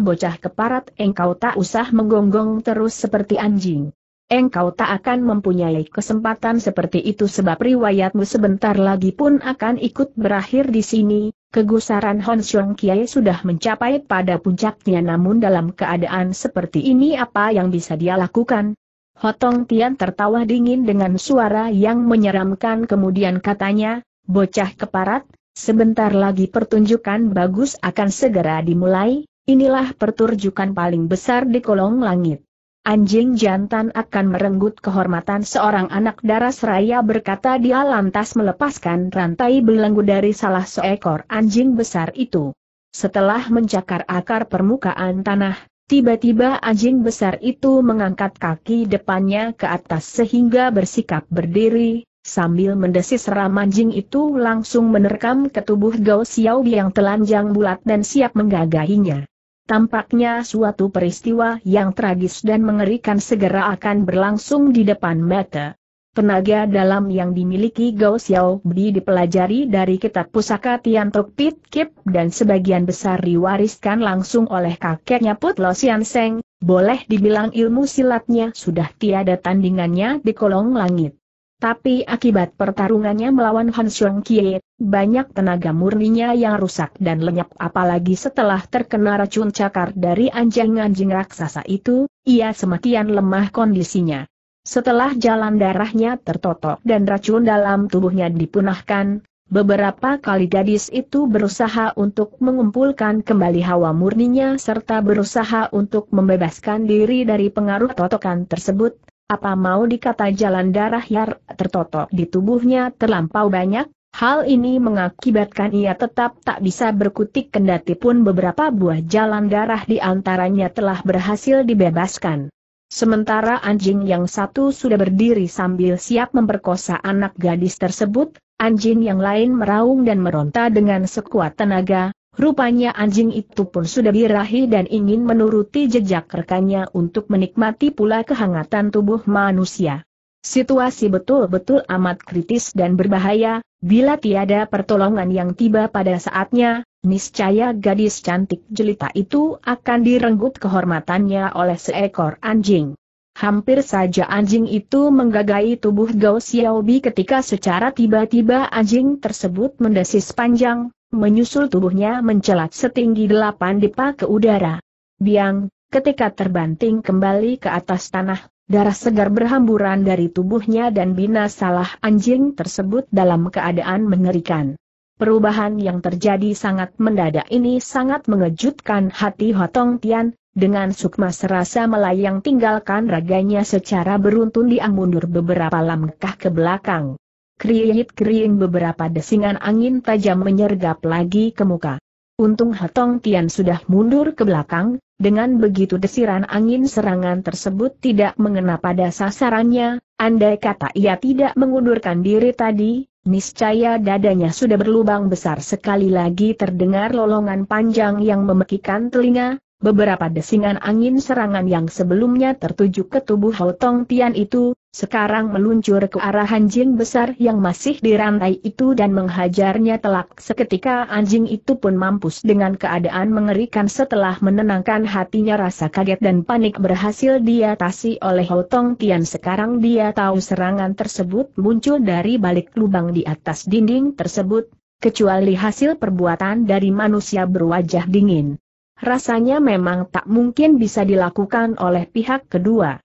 bocah keparat engkau tak usah menggonggong terus seperti anjing engkau tak akan mempunyai kesempatan seperti itu sebab riwayatmu sebentar lagi pun akan ikut berakhir di sini, kegusaran Hon Xiong Kiai sudah mencapai pada puncaknya namun dalam keadaan seperti ini apa yang bisa dia lakukan? Hotong Tian tertawa dingin dengan suara yang menyeramkan kemudian katanya, bocah keparat, sebentar lagi pertunjukan bagus akan segera dimulai, inilah pertunjukan paling besar di kolong langit. Anjing jantan akan merenggut kehormatan seorang anak darah seraya berkata dia lantas melepaskan rantai belenggu dari salah seekor anjing besar itu. Setelah mencakar akar permukaan tanah, tiba-tiba anjing besar itu mengangkat kaki depannya ke atas sehingga bersikap berdiri, sambil mendesis ram anjing itu langsung menerkam ke tubuh Gao Xiao yang telanjang bulat dan siap menggagahinya. Tampaknya suatu peristiwa yang tragis dan mengerikan segera akan berlangsung di depan mata. Tenaga dalam yang dimiliki Gao Xiao Bi dipelajari dari kitab pusaka Tian Tiantok Pit Kip dan sebagian besar diwariskan langsung oleh kakeknya Put Lo Sian Seng, boleh dibilang ilmu silatnya sudah tiada tandingannya di kolong langit. Tapi akibat pertarungannya melawan Han Xiong Kie, banyak tenaga murninya yang rusak dan lenyap apalagi setelah terkena racun cakar dari anjing-anjing raksasa itu, ia semakin lemah kondisinya. Setelah jalan darahnya tertotok dan racun dalam tubuhnya dipunahkan, beberapa kali gadis itu berusaha untuk mengumpulkan kembali hawa murninya serta berusaha untuk membebaskan diri dari pengaruh totokan tersebut, apa mau dikata jalan darah yang tertotok di tubuhnya terlampau banyak? Hal ini mengakibatkan ia tetap tak bisa berkutik kendati pun beberapa buah jalan darah di antaranya telah berhasil dibebaskan. Sementara anjing yang satu sudah berdiri sambil siap memperkosa anak gadis tersebut, anjing yang lain meraung dan meronta dengan sekuat tenaga, Rupanya anjing itu pun sudah birahi dan ingin menuruti jejak rekannya untuk menikmati pula kehangatan tubuh manusia. Situasi betul-betul amat kritis dan berbahaya, bila tiada pertolongan yang tiba pada saatnya, niscaya gadis cantik jelita itu akan direnggut kehormatannya oleh seekor anjing. Hampir saja anjing itu menggagai tubuh Gao Xiaobi ketika secara tiba-tiba anjing tersebut mendesis panjang, menyusul tubuhnya mencelat setinggi delapan dipa ke udara. Biang, ketika terbanting kembali ke atas tanah, darah segar berhamburan dari tubuhnya dan binasalah anjing tersebut dalam keadaan mengerikan. Perubahan yang terjadi sangat mendadak ini sangat mengejutkan hati Hotong Tian, dengan sukma serasa melayang tinggalkan raganya secara beruntun dia mundur beberapa langkah ke belakang. Kriyit kriing beberapa desingan angin tajam menyergap lagi ke muka. Untung Hatong Tian sudah mundur ke belakang, dengan begitu desiran angin serangan tersebut tidak mengena pada sasarannya, andai kata ia tidak mengundurkan diri tadi, Niscaya dadanya sudah berlubang besar sekali lagi terdengar lolongan panjang yang memekikan telinga, beberapa desingan angin serangan yang sebelumnya tertuju ke tubuh Hatong Tian itu, sekarang meluncur ke arah anjing besar yang masih dirantai itu dan menghajarnya telak seketika anjing itu pun mampus dengan keadaan mengerikan setelah menenangkan hatinya rasa kaget dan panik berhasil diatasi oleh Hotong Tian sekarang dia tahu serangan tersebut muncul dari balik lubang di atas dinding tersebut, kecuali hasil perbuatan dari manusia berwajah dingin. Rasanya memang tak mungkin bisa dilakukan oleh pihak kedua.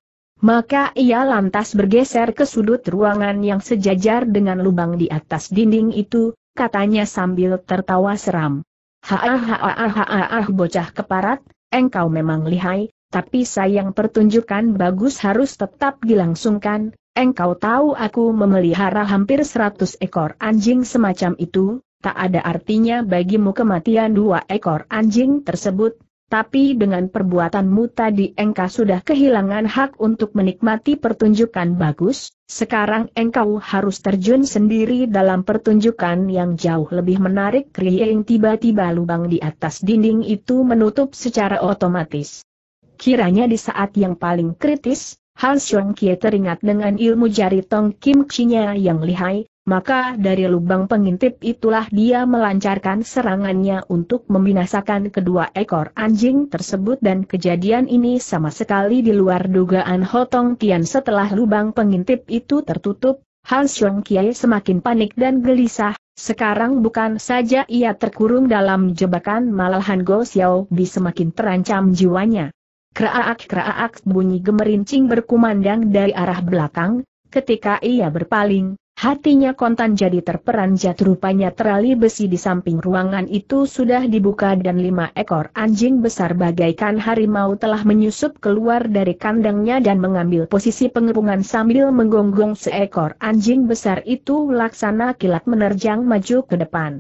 Maka ia lantas bergeser ke sudut ruangan yang sejajar dengan lubang di atas dinding itu, katanya sambil tertawa seram. Haahahahahaah bocah keparat, engkau memang lihai, tapi sayang pertunjukan bagus harus tetap dilangsungkan, engkau tahu aku memelihara hampir seratus ekor anjing semacam itu, tak ada artinya bagimu kematian dua ekor anjing tersebut, tapi dengan perbuatanmu tadi engkau sudah kehilangan hak untuk menikmati pertunjukan bagus, sekarang engkau harus terjun sendiri dalam pertunjukan yang jauh lebih menarik Krieng tiba-tiba lubang di atas dinding itu menutup secara otomatis. Kiranya di saat yang paling kritis, Hans Xiong Kie teringat dengan ilmu jari Tong Kim chi yang lihai, maka dari lubang pengintip itulah dia melancarkan serangannya untuk membinasakan kedua ekor anjing tersebut dan kejadian ini sama sekali di luar dugaan Hotong Tian setelah lubang pengintip itu tertutup, Han Xiong Kiai semakin panik dan gelisah, sekarang bukan saja ia terkurung dalam jebakan malahan Go Xiao Bi semakin terancam jiwanya. Kraak-kraak bunyi gemerincing berkumandang dari arah belakang, ketika ia berpaling, Hatinya kontan jadi terperanjat rupanya terali besi di samping ruangan itu sudah dibuka dan lima ekor anjing besar bagaikan harimau telah menyusup keluar dari kandangnya dan mengambil posisi pengepungan sambil menggonggong seekor anjing besar itu laksana kilat menerjang maju ke depan.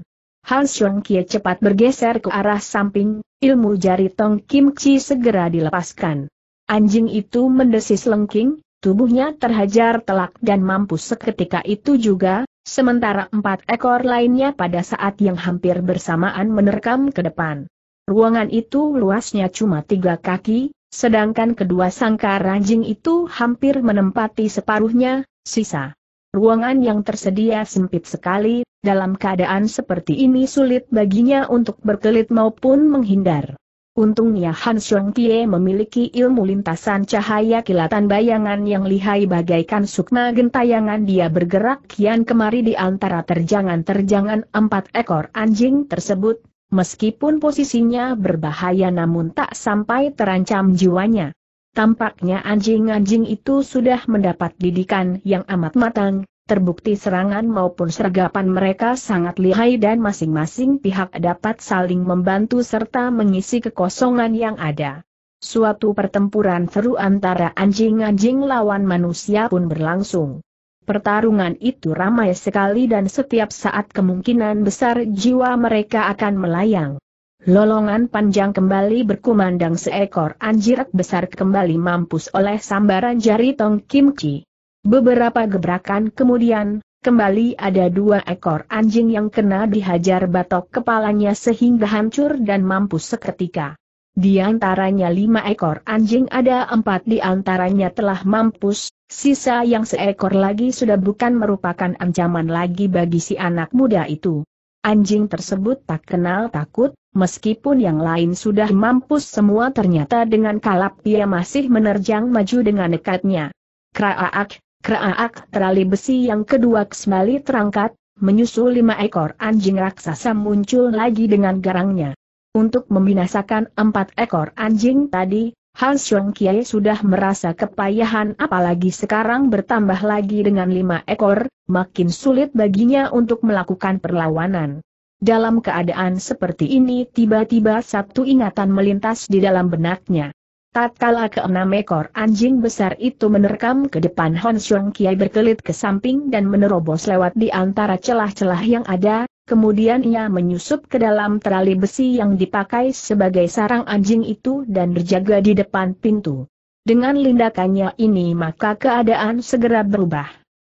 Han Xiong Kie cepat bergeser ke arah samping, ilmu jari Tong Kim Chi segera dilepaskan. Anjing itu mendesis lengking, Tubuhnya terhajar telak dan mampu seketika itu juga, sementara empat ekor lainnya pada saat yang hampir bersamaan menerkam ke depan. Ruangan itu luasnya cuma tiga kaki, sedangkan kedua sangkar ranjing itu hampir menempati separuhnya, sisa. Ruangan yang tersedia sempit sekali, dalam keadaan seperti ini sulit baginya untuk berkelit maupun menghindar. Untungnya Han Sung Tie memiliki ilmu lintasan cahaya kilatan bayangan yang lihai bagaikan sukma gentayangan dia bergerak kian kemari di antara terjangan-terjangan empat ekor anjing tersebut, meskipun posisinya berbahaya namun tak sampai terancam jiwanya. Tampaknya anjing-anjing itu sudah mendapat didikan yang amat matang, Terbukti serangan maupun sergapan mereka sangat lihai dan masing-masing pihak dapat saling membantu serta mengisi kekosongan yang ada. Suatu pertempuran seru antara anjing-anjing lawan manusia pun berlangsung. Pertarungan itu ramai sekali dan setiap saat kemungkinan besar jiwa mereka akan melayang. Lolongan panjang kembali berkumandang seekor anjir besar kembali mampus oleh sambaran jari Tong Kim Chi. Beberapa gebrakan kemudian, kembali ada dua ekor anjing yang kena dihajar batok kepalanya sehingga hancur dan mampus seketika. Di antaranya lima ekor anjing ada empat di antaranya telah mampus, sisa yang seekor lagi sudah bukan merupakan ancaman lagi bagi si anak muda itu. Anjing tersebut tak kenal takut, meskipun yang lain sudah mampus semua ternyata dengan kalap dia masih menerjang maju dengan dekatnya. Kraak. Keraak terali besi yang kedua kembali terangkat, menyusul lima ekor anjing raksasa muncul lagi dengan garangnya. Untuk membinasakan empat ekor anjing tadi, Han Xiong Kiai sudah merasa kepayahan apalagi sekarang bertambah lagi dengan lima ekor, makin sulit baginya untuk melakukan perlawanan. Dalam keadaan seperti ini tiba-tiba satu ingatan melintas di dalam benaknya. Tatkala keenam ekor anjing besar itu menerkam ke depan Hon Xiong Kiai berkelit ke samping dan menerobos lewat di antara celah-celah yang ada, kemudian ia menyusup ke dalam terali besi yang dipakai sebagai sarang anjing itu dan berjaga di depan pintu. Dengan lindakannya ini maka keadaan segera berubah.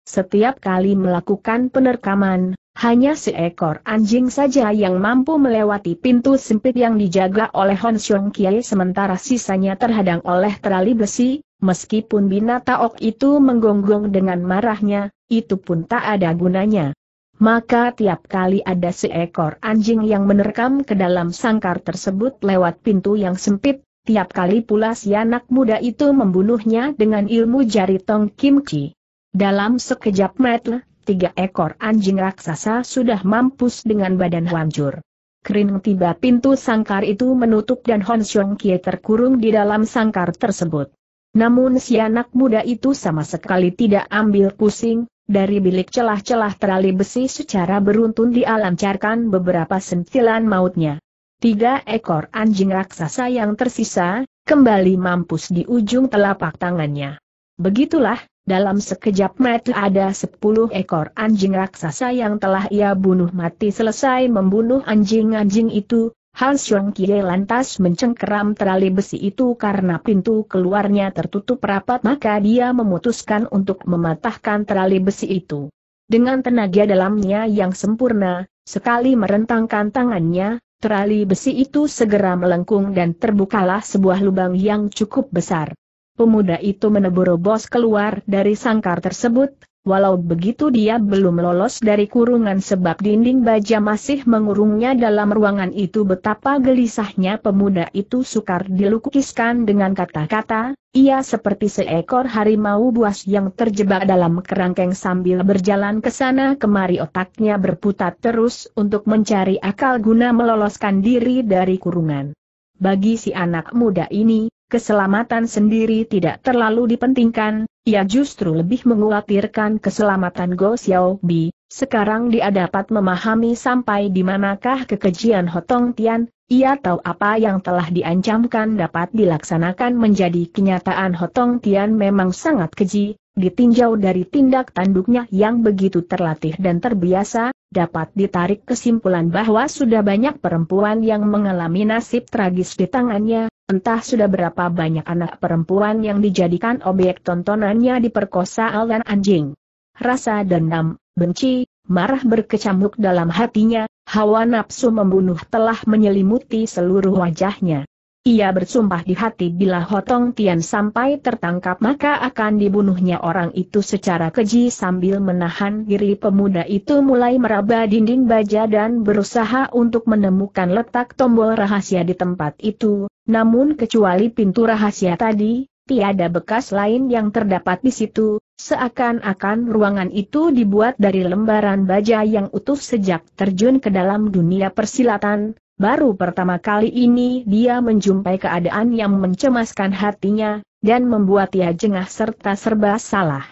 Setiap kali melakukan penerkaman, hanya seekor anjing saja yang mampu melewati pintu sempit yang dijaga oleh Hon Xiong Kie sementara sisanya terhadang oleh terali besi, meskipun ok itu menggonggong dengan marahnya, itu pun tak ada gunanya. Maka tiap kali ada seekor anjing yang menerkam ke dalam sangkar tersebut lewat pintu yang sempit, tiap kali pula si anak muda itu membunuhnya dengan ilmu jari tong kimchi. Dalam sekejap mata, tiga ekor anjing raksasa sudah mampus dengan badan hancur. Kering tiba pintu sangkar itu menutup dan Hon Xiong Kie terkurung di dalam sangkar tersebut. Namun si anak muda itu sama sekali tidak ambil pusing, dari bilik celah-celah terali besi secara beruntun dialancarkan beberapa sentilan mautnya. Tiga ekor anjing raksasa yang tersisa, kembali mampus di ujung telapak tangannya. Begitulah, dalam sekejap mata ada sepuluh ekor anjing raksasa yang telah ia bunuh mati selesai membunuh anjing-anjing itu, Han Xiong Kie lantas mencengkeram terali besi itu karena pintu keluarnya tertutup rapat maka dia memutuskan untuk mematahkan terali besi itu. Dengan tenaga dalamnya yang sempurna, sekali merentangkan tangannya, terali besi itu segera melengkung dan terbukalah sebuah lubang yang cukup besar pemuda itu menebur bos keluar dari sangkar tersebut, walau begitu dia belum lolos dari kurungan sebab dinding baja masih mengurungnya dalam ruangan itu betapa gelisahnya pemuda itu sukar dilukiskan dengan kata-kata, ia seperti seekor harimau buas yang terjebak dalam kerangkeng sambil berjalan ke sana kemari otaknya berputar terus untuk mencari akal guna meloloskan diri dari kurungan. Bagi si anak muda ini, keselamatan sendiri tidak terlalu dipentingkan, ia justru lebih mengkhawatirkan keselamatan Go Bi. Sekarang dia dapat memahami sampai di manakah kekejian Hotong Tian, ia tahu apa yang telah diancamkan dapat dilaksanakan menjadi kenyataan Hotong Tian memang sangat keji, ditinjau dari tindak tanduknya yang begitu terlatih dan terbiasa, dapat ditarik kesimpulan bahwa sudah banyak perempuan yang mengalami nasib tragis di tangannya, Entah sudah berapa banyak anak perempuan yang dijadikan objek tontonannya diperkosa dan anjing. Rasa dendam, benci, marah berkecamuk dalam hatinya, hawa nafsu membunuh telah menyelimuti seluruh wajahnya. Ia bersumpah di hati bila Hotong Tian sampai tertangkap maka akan dibunuhnya orang itu secara keji sambil menahan diri pemuda itu mulai meraba dinding baja dan berusaha untuk menemukan letak tombol rahasia di tempat itu, namun kecuali pintu rahasia tadi, tiada bekas lain yang terdapat di situ, seakan-akan ruangan itu dibuat dari lembaran baja yang utuh sejak terjun ke dalam dunia persilatan, Baru pertama kali ini dia menjumpai keadaan yang mencemaskan hatinya, dan membuat ia jengah serta serba salah.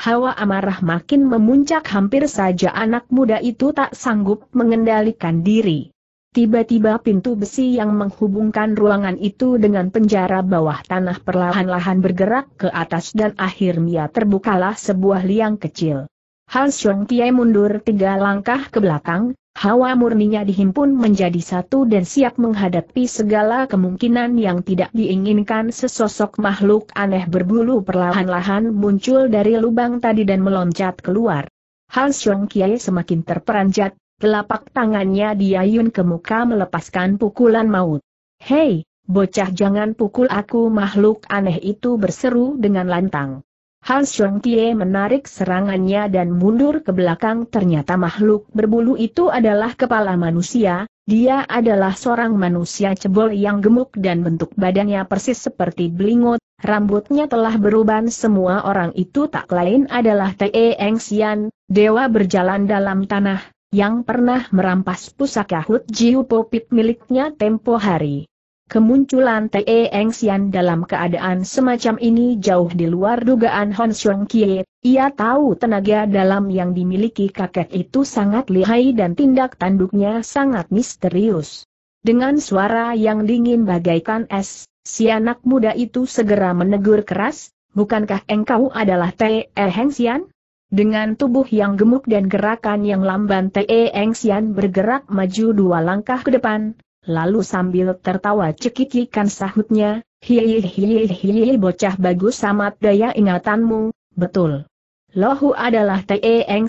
Hawa amarah makin memuncak hampir saja anak muda itu tak sanggup mengendalikan diri. Tiba-tiba pintu besi yang menghubungkan ruangan itu dengan penjara bawah tanah perlahan-lahan bergerak ke atas dan akhirnya terbukalah sebuah liang kecil. Han Xiong Tiai mundur tiga langkah ke belakang, hawa murninya dihimpun menjadi satu dan siap menghadapi segala kemungkinan yang tidak diinginkan sesosok makhluk aneh berbulu perlahan-lahan muncul dari lubang tadi dan meloncat keluar. Han Xiong Kiai semakin terperanjat, telapak tangannya diayun ke muka melepaskan pukulan maut. Hei, bocah jangan pukul aku makhluk aneh itu berseru dengan lantang. Han Xiong Tie menarik serangannya dan mundur ke belakang ternyata makhluk berbulu itu adalah kepala manusia, dia adalah seorang manusia cebol yang gemuk dan bentuk badannya persis seperti belingut, rambutnya telah beruban semua orang itu tak lain adalah Te Eng Xian, dewa berjalan dalam tanah, yang pernah merampas pusaka Hut Jiu Popit miliknya tempo hari. Kemunculan Te Eng Xian dalam keadaan semacam ini jauh di luar dugaan Hon Xiong Kie, ia tahu tenaga dalam yang dimiliki kakek itu sangat lihai dan tindak tanduknya sangat misterius. Dengan suara yang dingin bagaikan es, si anak muda itu segera menegur keras, bukankah engkau adalah Te Eng Xian? Dengan tubuh yang gemuk dan gerakan yang lamban Te Eng Xian bergerak maju dua langkah ke depan, Lalu sambil tertawa cekikikan sahutnya, hihi hihi hihi bocah bagus amat daya ingatanmu, betul. Lohu adalah Te Eng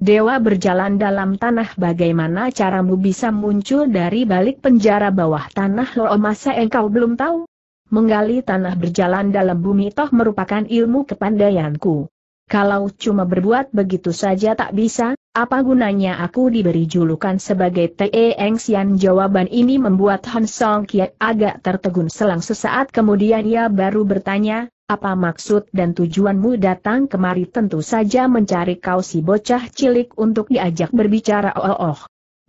dewa berjalan dalam tanah bagaimana caramu bisa muncul dari balik penjara bawah tanah lo masa engkau belum tahu? Menggali tanah berjalan dalam bumi toh merupakan ilmu kepandaianku. Kalau cuma berbuat begitu saja tak bisa, apa gunanya aku diberi julukan sebagai Te Eng Xian? Jawaban ini membuat Han Song Kiat agak tertegun selang sesaat kemudian ia baru bertanya, apa maksud dan tujuanmu datang kemari tentu saja mencari kau si bocah cilik untuk diajak berbicara oh, oh, oh.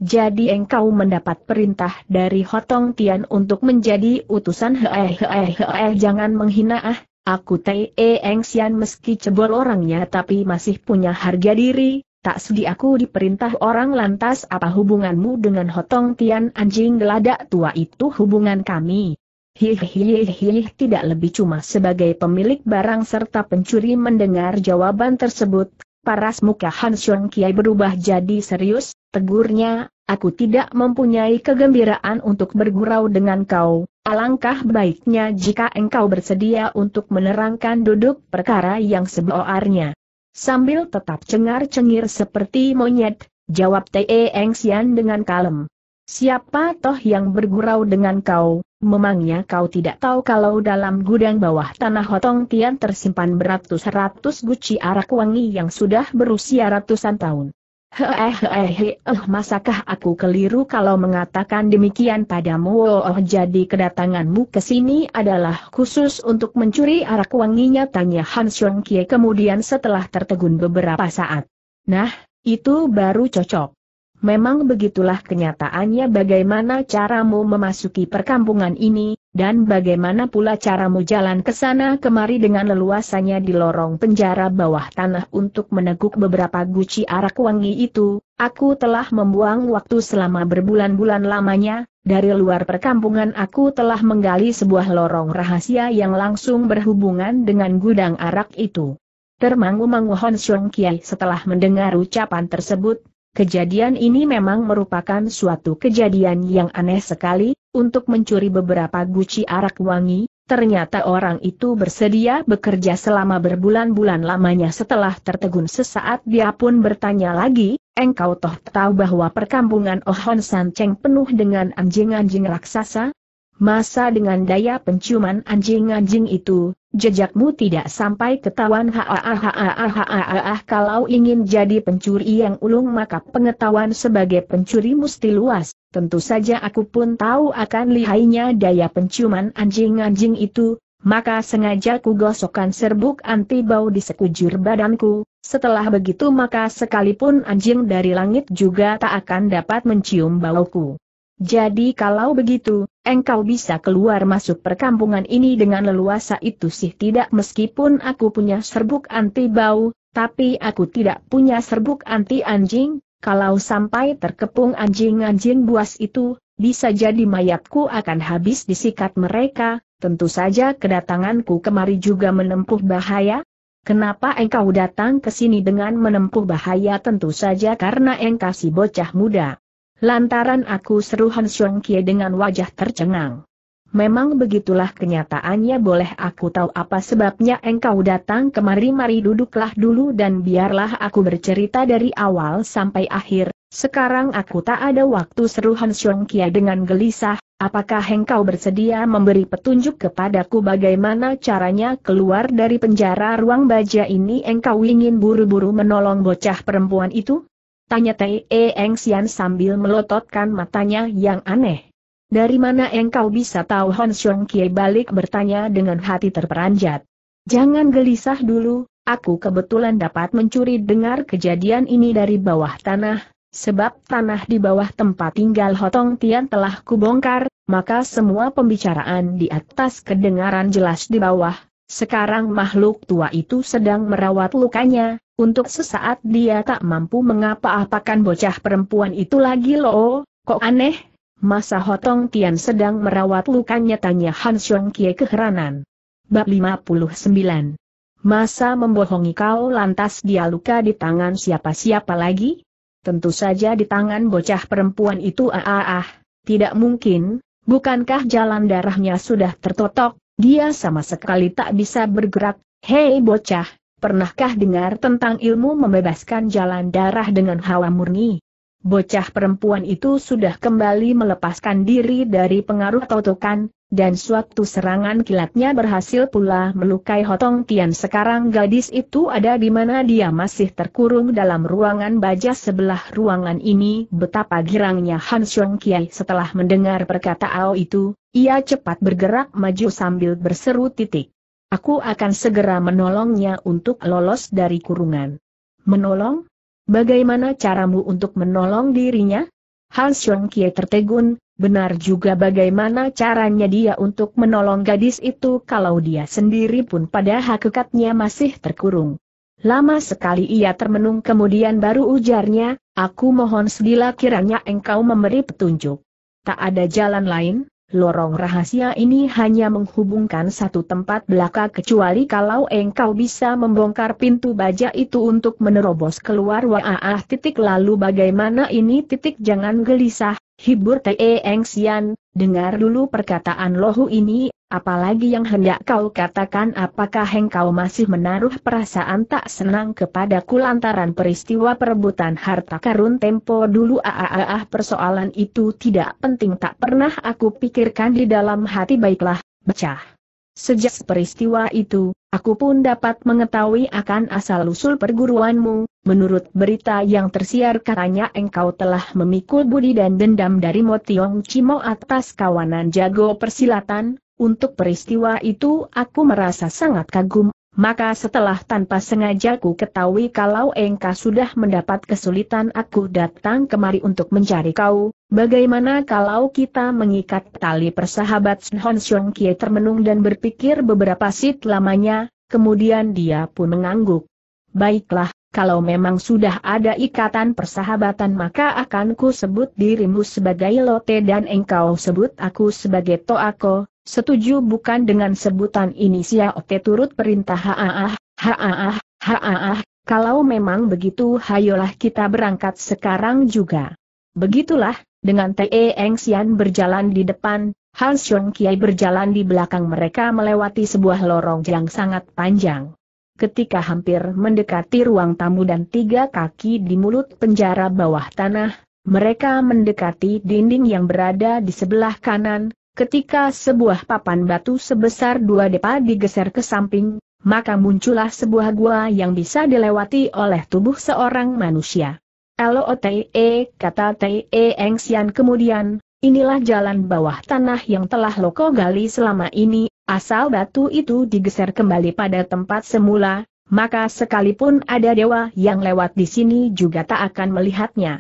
Jadi engkau mendapat perintah dari Hotong Tian untuk menjadi utusan hee jangan menghina ah, aku Te Eng Xian meski cebol orangnya tapi masih punya harga diri, Tak sudi aku diperintah orang lantas apa hubunganmu dengan Hotong Tian anjing geladak tua itu hubungan kami. Hihihihi tidak lebih cuma sebagai pemilik barang serta pencuri mendengar jawaban tersebut, paras muka Han Xiong Kiai berubah jadi serius, tegurnya, aku tidak mempunyai kegembiraan untuk bergurau dengan kau, alangkah baiknya jika engkau bersedia untuk menerangkan duduk perkara yang sebenarnya. Sambil tetap cengar-cengir seperti monyet, jawab Te Eng Sian dengan kalem. Siapa toh yang bergurau dengan kau, memangnya kau tidak tahu kalau dalam gudang bawah tanah Hotong Tian tersimpan beratus-ratus guci arak wangi yang sudah berusia ratusan tahun. Heh heh heh, eh, masakah aku keliru kalau mengatakan demikian padamu? oh jadi kedatanganmu ke sini adalah khusus untuk mencuri arak wanginya tanya Han Xiong Kie kemudian setelah tertegun beberapa saat. Nah, itu baru cocok. Memang begitulah kenyataannya bagaimana caramu memasuki perkampungan ini, dan bagaimana pula caramu jalan ke sana kemari dengan leluasannya di lorong penjara bawah tanah untuk meneguk beberapa guci arak wangi itu, aku telah membuang waktu selama berbulan-bulan lamanya, dari luar perkampungan aku telah menggali sebuah lorong rahasia yang langsung berhubungan dengan gudang arak itu. Termangu-mangu Hon Xiong Kiai setelah mendengar ucapan tersebut, Kejadian ini memang merupakan suatu kejadian yang aneh sekali, untuk mencuri beberapa guci arak wangi, ternyata orang itu bersedia bekerja selama berbulan-bulan lamanya setelah tertegun sesaat dia pun bertanya lagi, engkau toh tahu bahwa perkampungan Ohon Cheng penuh dengan anjing-anjing raksasa? Masa dengan daya penciuman anjing-anjing itu, Jejakmu tidak sampai ketahuan haahahahahahahaah kalau ingin jadi pencuri yang ulung maka pengetahuan sebagai pencuri mesti luas. Tentu saja aku pun tahu akan lihainya daya penciuman anjing-anjing itu, maka sengaja ku gosokkan serbuk anti bau di sekujur badanku. Setelah begitu maka sekalipun anjing dari langit juga tak akan dapat mencium bauku. Jadi kalau begitu, engkau bisa keluar masuk perkampungan ini dengan leluasa itu sih tidak meskipun aku punya serbuk anti bau, tapi aku tidak punya serbuk anti anjing, kalau sampai terkepung anjing-anjing buas itu, bisa jadi mayatku akan habis disikat mereka, tentu saja kedatanganku kemari juga menempuh bahaya, Kenapa engkau datang ke sini dengan menempuh bahaya tentu saja karena engkau si bocah muda. Lantaran aku seru Han Kie dengan wajah tercengang. Memang begitulah kenyataannya boleh aku tahu apa sebabnya engkau datang kemari mari duduklah dulu dan biarlah aku bercerita dari awal sampai akhir, sekarang aku tak ada waktu seru Han Kie dengan gelisah, apakah engkau bersedia memberi petunjuk kepadaku bagaimana caranya keluar dari penjara ruang baja ini engkau ingin buru-buru menolong bocah perempuan itu? Tanya Tei Eng sian sambil melototkan matanya yang aneh. Dari mana engkau bisa tahu Hon Xiong Kie balik bertanya dengan hati terperanjat. Jangan gelisah dulu, aku kebetulan dapat mencuri dengar kejadian ini dari bawah tanah, sebab tanah di bawah tempat tinggal Hotong Tian telah kubongkar, maka semua pembicaraan di atas kedengaran jelas di bawah. Sekarang makhluk tua itu sedang merawat lukanya, untuk sesaat dia tak mampu mengapa-apakan bocah perempuan itu lagi loh, kok aneh? Masa Hotong Tian sedang merawat lukanya tanya Han Xiong Kie keheranan. Bab 59 Masa membohongi kau lantas dia luka di tangan siapa-siapa lagi? Tentu saja di tangan bocah perempuan itu ah ah ah, tidak mungkin, bukankah jalan darahnya sudah tertotok, dia sama sekali tak bisa bergerak, hei bocah, Pernahkah dengar tentang ilmu membebaskan jalan darah dengan hawa murni? Bocah perempuan itu sudah kembali melepaskan diri dari pengaruh totokan, dan suatu serangan kilatnya berhasil pula melukai Hotong Tian. Sekarang gadis itu ada di mana dia masih terkurung dalam ruangan baja sebelah ruangan ini. Betapa girangnya Han Xiong Kiai setelah mendengar perkataan itu, ia cepat bergerak maju sambil berseru titik. Aku akan segera menolongnya untuk lolos dari kurungan. Menolong? Bagaimana caramu untuk menolong dirinya? Han Xiong Kie tertegun, benar juga bagaimana caranya dia untuk menolong gadis itu kalau dia sendiri pun pada hakikatnya masih terkurung. Lama sekali ia termenung kemudian baru ujarnya, aku mohon sedila kiranya engkau memberi petunjuk. Tak ada jalan lain? Lorong rahasia ini hanya menghubungkan satu tempat belaka kecuali kalau engkau bisa membongkar pintu baja itu untuk menerobos keluar waah titik lalu bagaimana ini titik jangan gelisah, hibur Te Engsian, dengar dulu perkataan lohu ini, Apalagi yang hendak kau katakan apakah engkau masih menaruh perasaan tak senang kepada kulantaran peristiwa perebutan harta karun tempo dulu Aaah, persoalan itu tidak penting tak pernah aku pikirkan di dalam hati baiklah, becah. Sejak peristiwa itu, aku pun dapat mengetahui akan asal-usul perguruanmu, menurut berita yang tersiar katanya engkau telah memikul budi dan dendam dari Motiong Cimo atas kawanan jago persilatan, untuk peristiwa itu aku merasa sangat kagum, maka setelah tanpa sengaja ku ketahui kalau engkau sudah mendapat kesulitan aku datang kemari untuk mencari kau, bagaimana kalau kita mengikat tali persahabat Hon Xiong Kie termenung dan berpikir beberapa sit lamanya, kemudian dia pun mengangguk. Baiklah, kalau memang sudah ada ikatan persahabatan maka akan ku sebut dirimu sebagai Lote dan engkau sebut aku sebagai Toako, Setuju bukan dengan sebutan ini Xiaote turut perintah Haaah, Haaah, Haaah, kalau memang begitu hayolah kita berangkat sekarang juga. Begitulah, dengan Te Eng Xian berjalan di depan, Han Xiong Kiai berjalan di belakang mereka melewati sebuah lorong yang sangat panjang. Ketika hampir mendekati ruang tamu dan tiga kaki di mulut penjara bawah tanah, mereka mendekati dinding yang berada di sebelah kanan, Ketika sebuah papan batu sebesar dua depa digeser ke samping, maka muncullah sebuah gua yang bisa dilewati oleh tubuh seorang manusia. LOTE, kata T.E. Engsian kemudian, inilah jalan bawah tanah yang telah Loko gali selama ini, asal batu itu digeser kembali pada tempat semula, maka sekalipun ada dewa yang lewat di sini juga tak akan melihatnya.